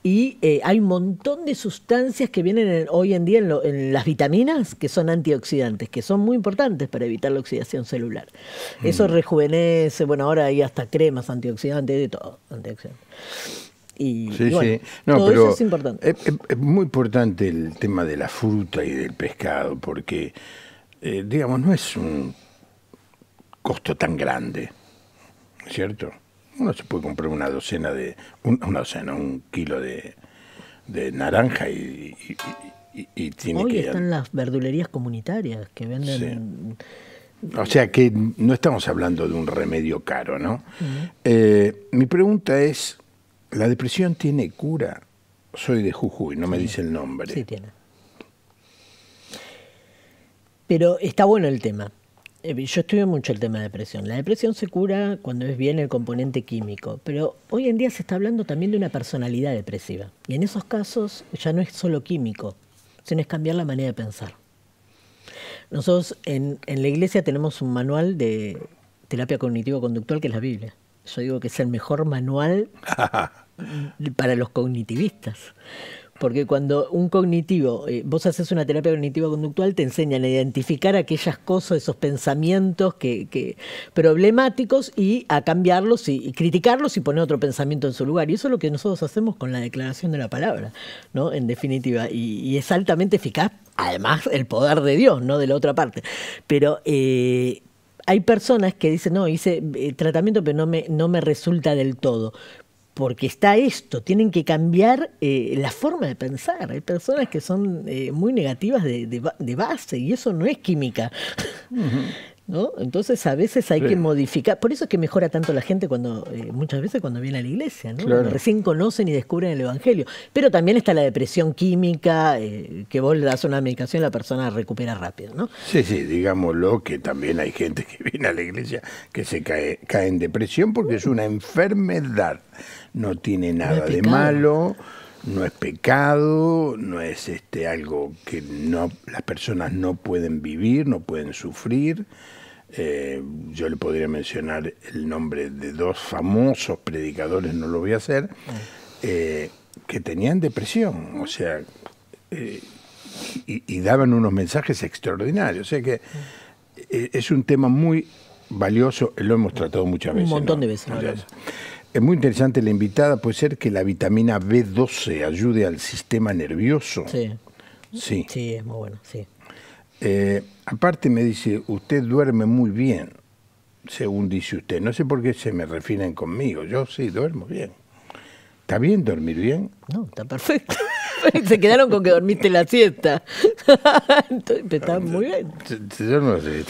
y eh, hay un montón de sustancias que vienen hoy en día en, las vitaminas que son antioxidantes, que son muy importantes para evitar la oxidación celular. Eso mm. rejuvenece, bueno, ahora hay hasta cremas antioxidantes, de todo, Y, bueno, todo eso es importante. Es, muy importante el tema de la fruta y del pescado, porque, eh, digamos, no es un costo tan grande, ¿cierto? uno se puede comprar una docena de, una docena, un kilo de, naranja y, y, tiene que... están las verdulerías comunitarias que venden... Mm. O sea que no estamos hablando de un remedio caro, ¿no? Eh, mi pregunta es, ¿la depresión tiene cura? Soy de Jujuy, no me dice el nombre. Sí tiene. Pero está bueno el tema. Eh, yo estudio mucho el tema de depresión. La depresión se cura cuando es bien el componente químico, pero hoy en día se está hablando también de una personalidad depresiva. Y en esos casos ya no es solo químico, sino es cambiar la manera de pensar. Nosotros en, en la iglesia tenemos un manual de terapia cognitivo-conductual que es la Biblia. Yo digo que es el mejor manual para los cognitivistas. Porque cuando un cognitivo, eh, vos haces una terapia cognitiva conductual te enseñan a identificar aquellas cosas, esos pensamientos que, problemáticos y a cambiarlos y, criticarlos y poner otro pensamiento en su lugar. Y eso es lo que nosotros hacemos con la declaración de la palabra, ¿no? En definitiva. y, es altamente eficaz además el poder de Dios, no de la otra parte. Pero eh, hay personas que dicen, no, hice eh, tratamiento, pero no me, no me resulta del todo porque está esto, tienen que cambiar eh, la forma de pensar. Hay personas que son eh, muy negativas de, base y eso no es química. ¿No? Entonces a veces hay que modificar, por eso es que mejora tanto la gente cuando eh, muchas veces cuando viene a la iglesia, ¿no? recién conocen y descubren el Evangelio. Pero también está la depresión química, que vos le das una medicación y la persona recupera rápido. ¿no? Sí, sí, digámoslo que también hay gente que viene a la iglesia que se cae, cae en depresión porque es una enfermedad no tiene nada de malo, no es pecado, no es este algo que no las personas no pueden vivir, no pueden sufrir. Eh, yo le podría mencionar el nombre de dos famosos predicadores, no lo voy a hacer, eh, que tenían depresión, o sea, eh, y, daban unos mensajes extraordinarios. O sea que es un tema muy valioso, lo hemos tratado muchas veces. Un montón de veces. Es muy interesante la invitada, puede ser que la vitamina B12 ayude al sistema nervioso. Sí. Sí, sí es muy bueno, sí. Eh, aparte me dice, usted duerme muy bien, según dice usted. No sé por qué se me refieren conmigo, yo sí duermo bien. ¿Está bien dormir bien? No, está perfecto. se quedaron con que dormiste la siesta. Entonces, está ah, muy bien. Yo no sé.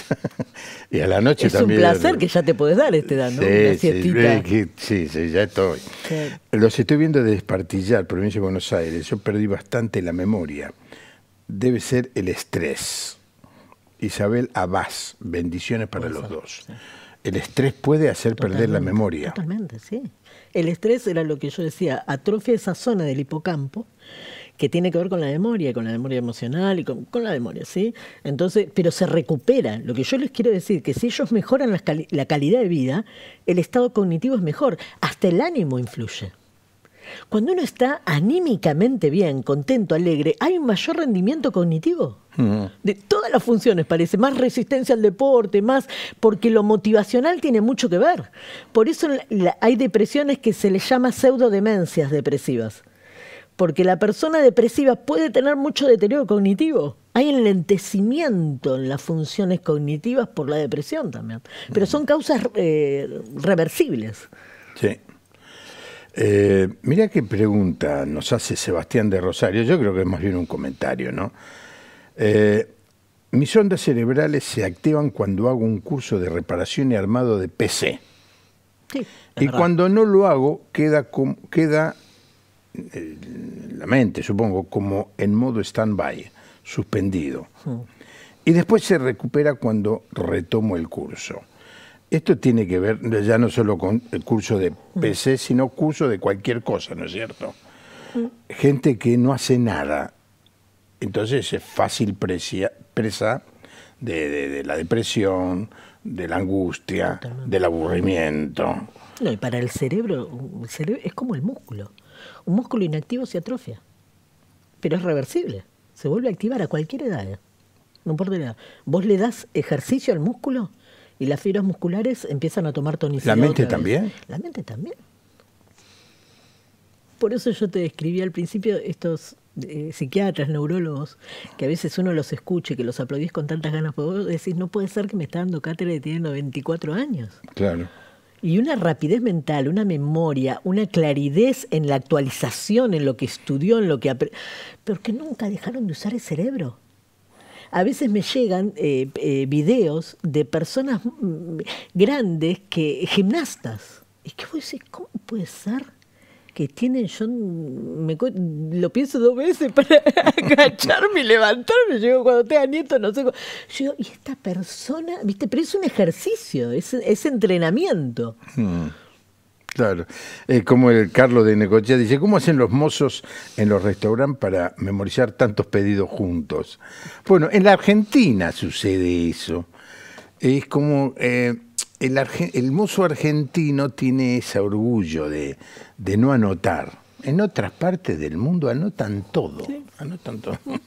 Y a la noche también. Es un placer que ya te puedes dar este edad, Sí, Sí, ya estoy. Los estoy viendo de despartillar, provincia de Buenos Aires. Yo perdí bastante la memoria. Debe ser el estrés. Isabel Abás, bendiciones para los dos. El estrés puede hacer perder la memoria. Totalmente, sí. El estrés era lo que yo decía, atrofia esa zona del hipocampo que tiene que ver con la memoria, con la memoria emocional y con, la memoria, ¿sí? Entonces, pero se recupera. Lo que yo les quiero decir, es que si ellos mejoran la, calidad de vida, el estado cognitivo es mejor, hasta el ánimo influye. Cuando uno está anímicamente bien, contento, alegre, hay un mayor rendimiento cognitivo. Mm. De todas las funciones parece, más resistencia al deporte, más, porque lo motivacional tiene mucho que ver. Por eso hay depresiones que se les llama pseudodemencias depresivas porque la persona depresiva puede tener mucho deterioro cognitivo. Hay enlentecimiento en las funciones cognitivas por la depresión también, pero son causas eh, reversibles. Sí. Eh, mira qué pregunta nos hace Sebastián de Rosario. Yo creo que es más bien un comentario, ¿no? Eh, mis ondas cerebrales se activan cuando hago un curso de reparación y armado de PC. Sí, y cuando no lo hago, queda, queda la mente, supongo, como en modo stand-by, suspendido. Y después se recupera cuando retomo el curso. Esto tiene que ver ya no solo con el curso de mm. PC, sino curso de cualquier cosa, ¿no es cierto? Mm. Gente que no hace nada, entonces es fácil presa de la depresión, de la angustia, del aburrimiento. No, y para el cerebro, es como el músculo. Un músculo inactivo se atrofia, pero es reversible. Se vuelve a activar a cualquier edad. No importa la edad. Vos le das ejercicio al músculo y las fibras musculares empiezan a tomar tonicidad. ¿La mente también? La mente también. Por eso yo te describí al principio estos eh, psiquiatras, neurólogos, que a veces uno los escuche, que los aplaudís con tantas ganas, porque vos decís, no puede ser que me está dando cátedra y tiene 94 años. Claro y una rapidez mental, una memoria, una claridez en la actualización, en lo que estudió, en lo que aprendió, pero que nunca dejaron de usar el cerebro. A veces me llegan eh, eh, videos de personas mm, grandes que gimnastas. Y que a decir, ¿cómo puede ser que tienen, yo me, lo pienso dos veces para agacharme y levantarme. Yo cuando tenga nieto, no sé cómo. Yo y esta persona, ¿viste? Pero es un ejercicio, es, entrenamiento. Hmm. Claro, eh, como el Carlos de Necochea dice, ¿cómo hacen los mozos en los restaurantes para memorizar tantos pedidos juntos? Bueno, en la Argentina sucede eso. Es como eh, el, mozo argentino tiene ese orgullo de, no anotar. En otras partes del mundo anotan todo. Anotan todo.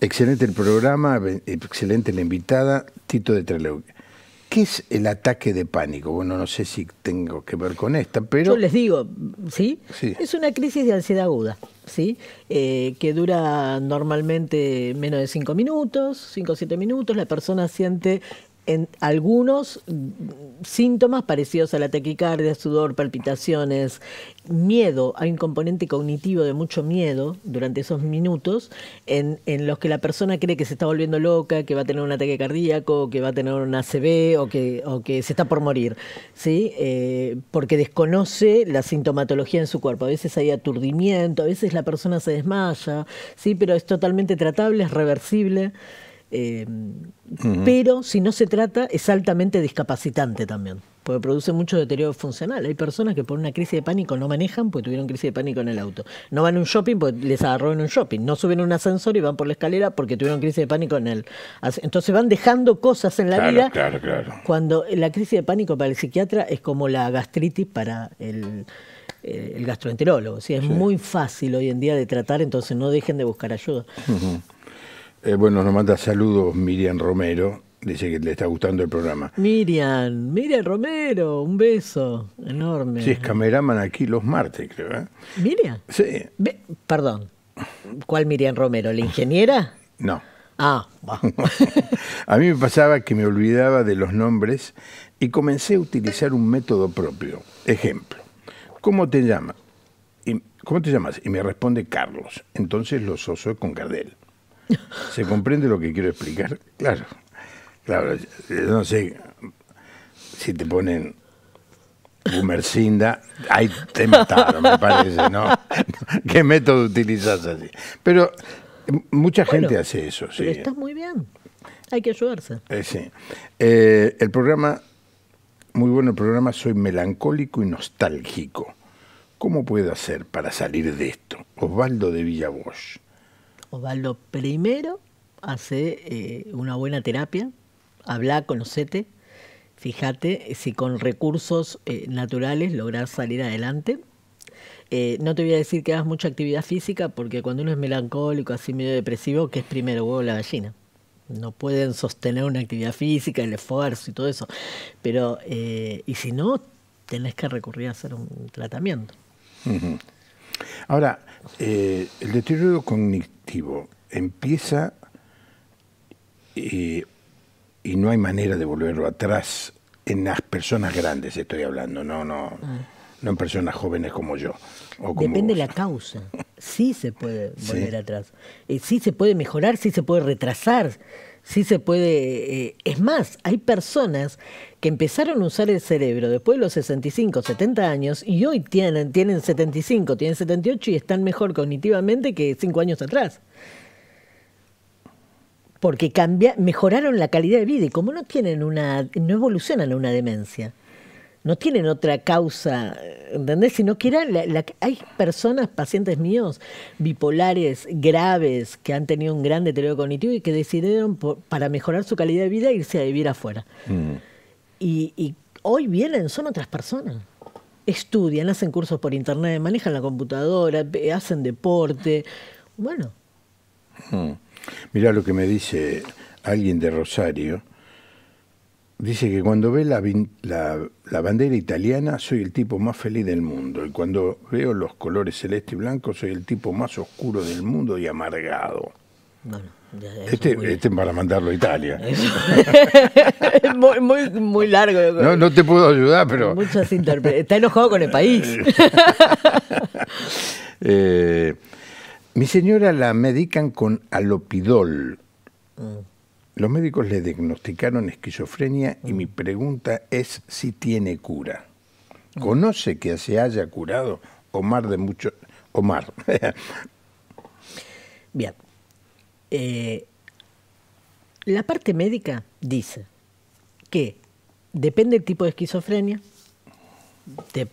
excelente el programa, excelente la invitada, Tito de Trelew. ¿Qué es el ataque de pánico? Bueno, no sé si tengo que ver con esta, pero... Yo les digo, ¿sí? Es una crisis de ansiedad aguda, ¿sí? Eh, que dura normalmente menos de cinco minutos, cinco o siete minutos. La persona siente en algunos mm, síntomas parecidos a la taquicardia, sudor, palpitaciones, miedo, hay un componente cognitivo de mucho miedo durante esos minutos en, los que la persona cree que se está volviendo loca, que va a tener un ataque cardíaco, que va a tener un ACV o que, o que se está por morir, ¿sí? Eh, porque desconoce la sintomatología en su cuerpo. A veces hay aturdimiento, a veces la persona se desmaya, ¿sí? pero es totalmente tratable, es reversible. Em, pero si no se trata, es altamente discapacitante también, porque produce mucho deterioro funcional. Hay personas que por una crisis de pánico no manejan porque tuvieron crisis de pánico en el auto. No van a un shopping porque les agarro en un shopping. No suben un ascensor y van por la escalera porque tuvieron crisis de pánico en el. Entonces van dejando cosas en la vida. Claro, claro. Cuando la crisis de pánico para el psiquiatra es como la gastritis para el eh, gastroenterólogo. ¿sí? Es muy fácil hoy en día de tratar, entonces no dejen de buscar ayuda. Eh, bueno, nos manda saludos Miriam Romero. Dice que le está gustando el programa. Miriam, Miriam Romero, un beso enorme. Sí, es cameraman aquí los martes, creo. ¿eh? ¿Miriam? Sí. perdón. ¿Cuál Miriam Romero? ¿La ingeniera? No. Ah, bueno. a mí me pasaba que me olvidaba de los nombres y comencé a utilizar un método propio. Ejemplo, ¿cómo te llamas? ¿Cómo te llamas? Y me responde Carlos. Entonces lo oso con Gardel. ¿Se comprende lo que quiero explicar? Claro, claro, no sé si te ponen Gumercinda, ahí te mataron, me parece, ¿no? ¿Qué método utilizas así? Pero mucha gente hace eso, sí. muy bien, hay que ayudarse. Eh, sí. Eh, el programa, muy bueno el programa, soy melancólico y nostálgico. ¿Cómo puedo hacer para salir de esto? Osvaldo de Villabosch. Osvaldo primero hace eh, una buena terapia, habla, conocete, fíjate si con recursos eh, naturales lográs salir adelante. Eh, no te voy a decir que hagas mucha actividad física porque cuando uno es melancólico, así medio depresivo, que es primero huevo la gallina. No pueden sostener una actividad física, el esfuerzo y todo eso. Pero, y si no, tenés que recurrir a hacer un tratamiento. Ahora, eh, el deterioro cognitivo empieza eh, y no hay manera de volverlo atrás en las personas grandes, estoy hablando, no, no, ah. no en personas jóvenes como yo. Depende de la causa. Sí se puede volver atrás. Eh, sí se puede mejorar, sí se puede retrasar Sí se puede, eh, es más, hay personas que empezaron a usar el cerebro después de los 65, 70 años y hoy tienen, tienen 75, tienen 78 y están mejor cognitivamente que 5 años atrás. Porque cambia, mejoraron la calidad de vida y como no tienen una, no evolucionan a una demencia no tienen otra causa, ¿entendés? Sino que la, hay personas, pacientes míos, bipolares, graves, que han tenido un gran deterioro cognitivo y que decidieron, para mejorar su calidad de vida, irse a vivir afuera. Mm. Y, hoy vienen, son otras personas estudian, hacen cursos por internet, manejan la computadora, hacen deporte. Bueno. Mira mm. Mirá lo que me dice alguien de Rosario, Dice que cuando ve la, bandera italiana soy el tipo más feliz del mundo y cuando veo los colores celeste y blanco soy el tipo más oscuro del mundo y amargado. Este, este, es para mandarlo a Italia. es muy, largo. No, te puedo ayudar, pero... Muchas Está enojado con el país. Eh, mi señora la medican con alopidol. Mm. Los médicos le diagnosticaron esquizofrenia y mi pregunta es si tiene cura. ¿Conoce que se haya curado Omar de mucho... Omar. Bien. Eh, la parte médica dice que depende del tipo de esquizofrenia,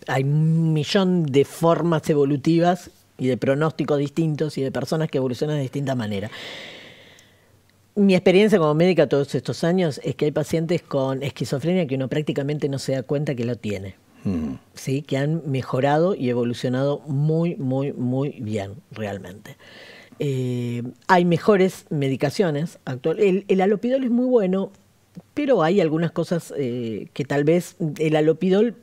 hay un millón de formas evolutivas y de pronósticos distintos y de personas que evolucionan de distinta manera mi experiencia como médica todos estos años es que hay pacientes con esquizofrenia que uno prácticamente no se da cuenta que lo tiene. Mm. ¿sí? Que han mejorado y evolucionado muy, muy, muy bien, realmente. Eh, hay mejores medicaciones actuales. El, alopidol es muy bueno, pero hay algunas cosas eh, que tal vez el alopidol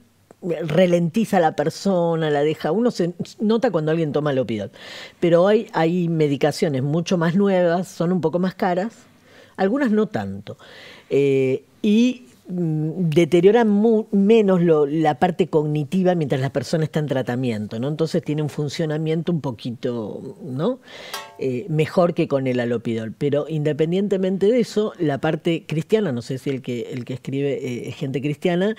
ralentiza a la persona, la deja. Uno se nota cuando alguien toma alopidol... Pero hoy hay medicaciones mucho más nuevas, son un poco más caras, algunas no tanto. Eh, y mm, deterioran menos la parte cognitiva mientras la persona está en tratamiento, ¿no? Entonces tiene un funcionamiento un poquito, ¿no? Eh, mejor que con el alopidol. Pero independientemente de eso, la parte cristiana, no sé si el que, el que escribe eh, es gente cristiana,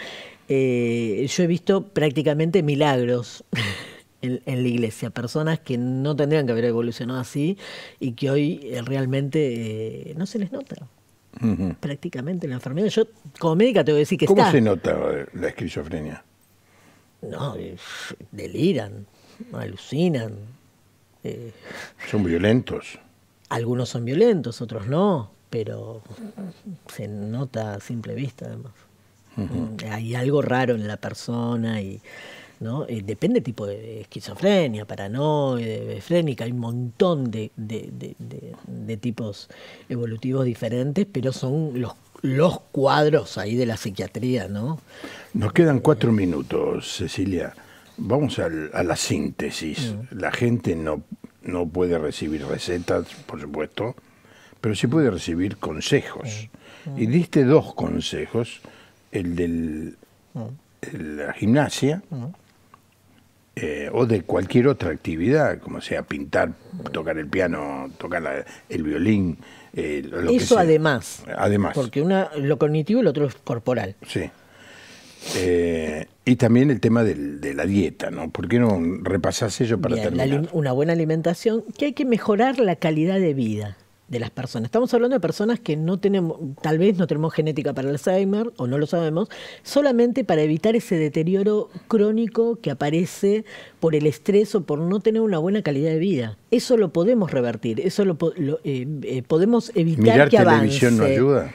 eh, yo he visto prácticamente milagros en, la iglesia, personas que no tendrían que haber evolucionado así y que hoy eh, realmente eh, no se les nota. Prácticamente la enfermedad. Yo, como médica, te voy a decir que ¿Cómo se nota la esquizofrenia? No, deliran, alucinan. Son violentos. Algunos son violentos, otros no, pero se nota a simple vista, además. Hay algo raro en la persona y. ¿no? Eh, depende tipo de esquizofrenia, paranoide, frénica hay un montón de, de, tipos evolutivos diferentes, pero son los, los cuadros ahí de la psiquiatría, ¿no? Nos quedan cuatro minutos, Cecilia. Vamos a, la síntesis. Mm. La gente no, no puede recibir recetas, por supuesto, pero sí puede recibir consejos. Mm. Y diste dos consejos Mm. el de la gimnasia mm. eh, o de cualquier otra actividad, como sea pintar, mm. tocar el piano, tocar el violín. Eh, eso además. Además. Porque una, lo cognitivo y lo otro es corporal. Sí. Eh, y también el tema del, de la dieta, ¿no? ¿Por qué no repasas ello para terminar? una buena alimentación, que hay que mejorar la calidad de vida de las personas. Estamos hablando de personas que no tenemos, tal vez no tenemos genética para el Alzheimer o no lo sabemos, solamente para evitar ese deterioro crónico que aparece por el estrés o por no tener una buena calidad de vida. Eso lo podemos revertir, eso lo, eh, eh, podemos evitar que avance. televisión no ayuda.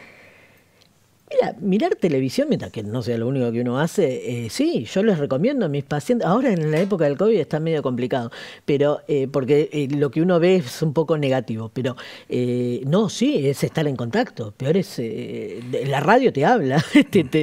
Mira, mirar televisión, mientras que no sea lo único que uno hace, eh, sí, yo les recomiendo a mis pacientes, ahora en la época del COVID está medio complicado, pero eh, porque eh, lo que uno ve es un poco negativo, pero eh, no, sí, es estar en contacto, peor es, la radio te habla, mm.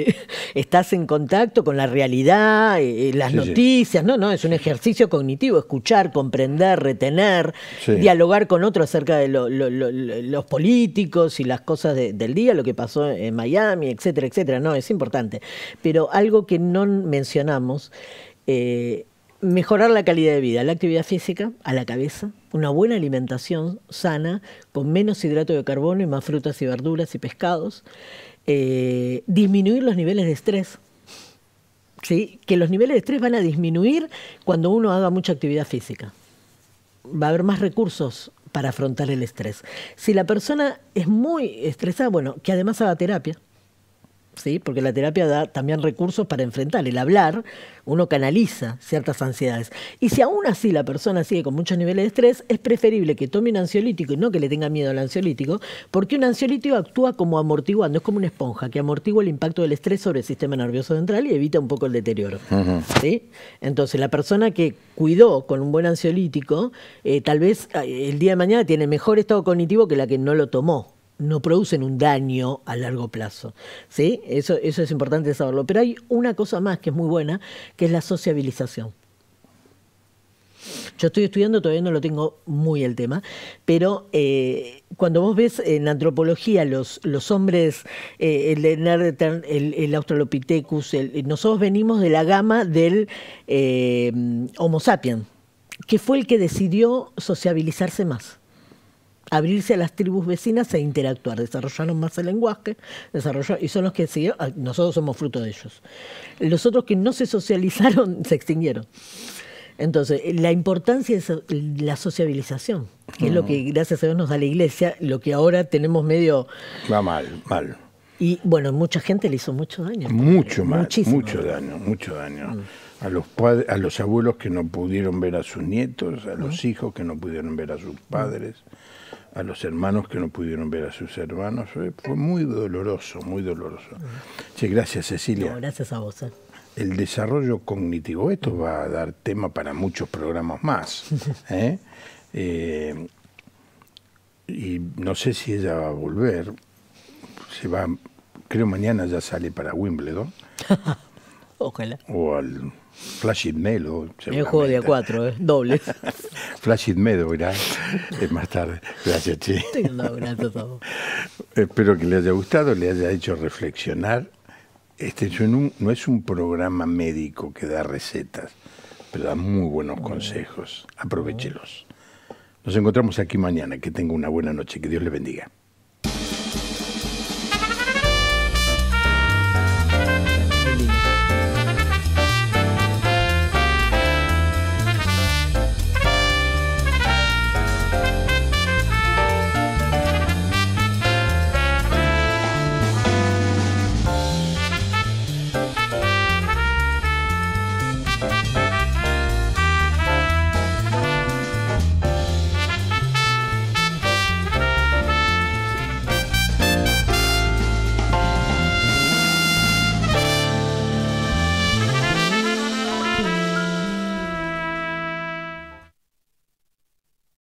estás en contacto con la realidad, las noticias, no, no, es un ejercicio cognitivo, escuchar, comprender, retener, dialogar con otro acerca de los políticos y las cosas del día, lo que pasó en Miami etcétera, etcétera. No, es importante. Pero algo que no mencionamos, eh, mejorar la calidad de vida, la actividad física a la cabeza, una buena alimentación sana, con menos hidrato de carbono y más frutas y verduras y pescados, eh, disminuir los niveles de estrés. ¿sí? Que los niveles de estrés van a disminuir cuando uno haga mucha actividad física. Va a haber más recursos para afrontar el estrés. Si la persona es muy estresada, bueno, que además haga terapia, porque la terapia da también recursos para enfrentar el hablar, uno canaliza ciertas ansiedades. Y si aún así la persona sigue con muchos niveles de estrés, es preferible que tome un ansiolítico y no que le tenga miedo al ansiolítico, porque un ansiolítico actúa como amortiguando, es como una esponja que amortigua el impacto del estrés sobre el sistema nervioso central y evita un poco el deterioro. Entonces, la persona que cuidó con un buen ansiolítico, eh, tal vez eh, el día de mañana tiene mejor estado cognitivo que la que no lo tomó no producen un daño a largo plazo. ¿sí? Eso, eso es importante saberlo. Pero hay una cosa más que es muy buena, que es la sociabilización. Yo estoy estudiando, todavía no lo tengo muy el tema, pero eh, cuando vos ves en antropología los, hombres, eh, el, el, Australopithecus, nosotros venimos de la gama del eh, Homo sapiens, que fue el que decidió sociabilizarse más abrirse a las tribus vecinas e interactuar. Desarrollaron más el lenguaje, y son los que ah, nosotros somos fruto de ellos. Los otros que no se socializaron se extinguieron. Entonces, la importancia es la sociabilización, que es lo que mm. gracias a Dios nos da la iglesia, lo que ahora tenemos medio... Va mal, mal. Y bueno, mucha gente le hizo mucho daño. Mucho mal, mucho daño, mucho daño. Mm a los, padres, a los abuelos que no pudieron ver a sus nietos, a los hijos que no pudieron ver a sus padres, a los hermanos que no pudieron ver a sus hermanos. Fue muy doloroso, muy doloroso. Sí, gracias Cecilia. gracias a vos. Eh. El desarrollo cognitivo, esto va a dar tema para muchos programas más. ¿eh? Eh, y no sé si ella va a volver, se va, creo mañana ya sale para Wimbledon. Ojalá. O al Flash Flashit Melo. El juego de a cuatro, ¿eh? doble. Flashit Melo es más tarde. Gracias, Che. Espero que le haya gustado, le haya hecho reflexionar. Este no es un programa médico que da recetas, pero da muy buenos consejos. Aprovechelos. Nos encontramos aquí mañana. Que tenga una buena noche. Que Dios le bendiga.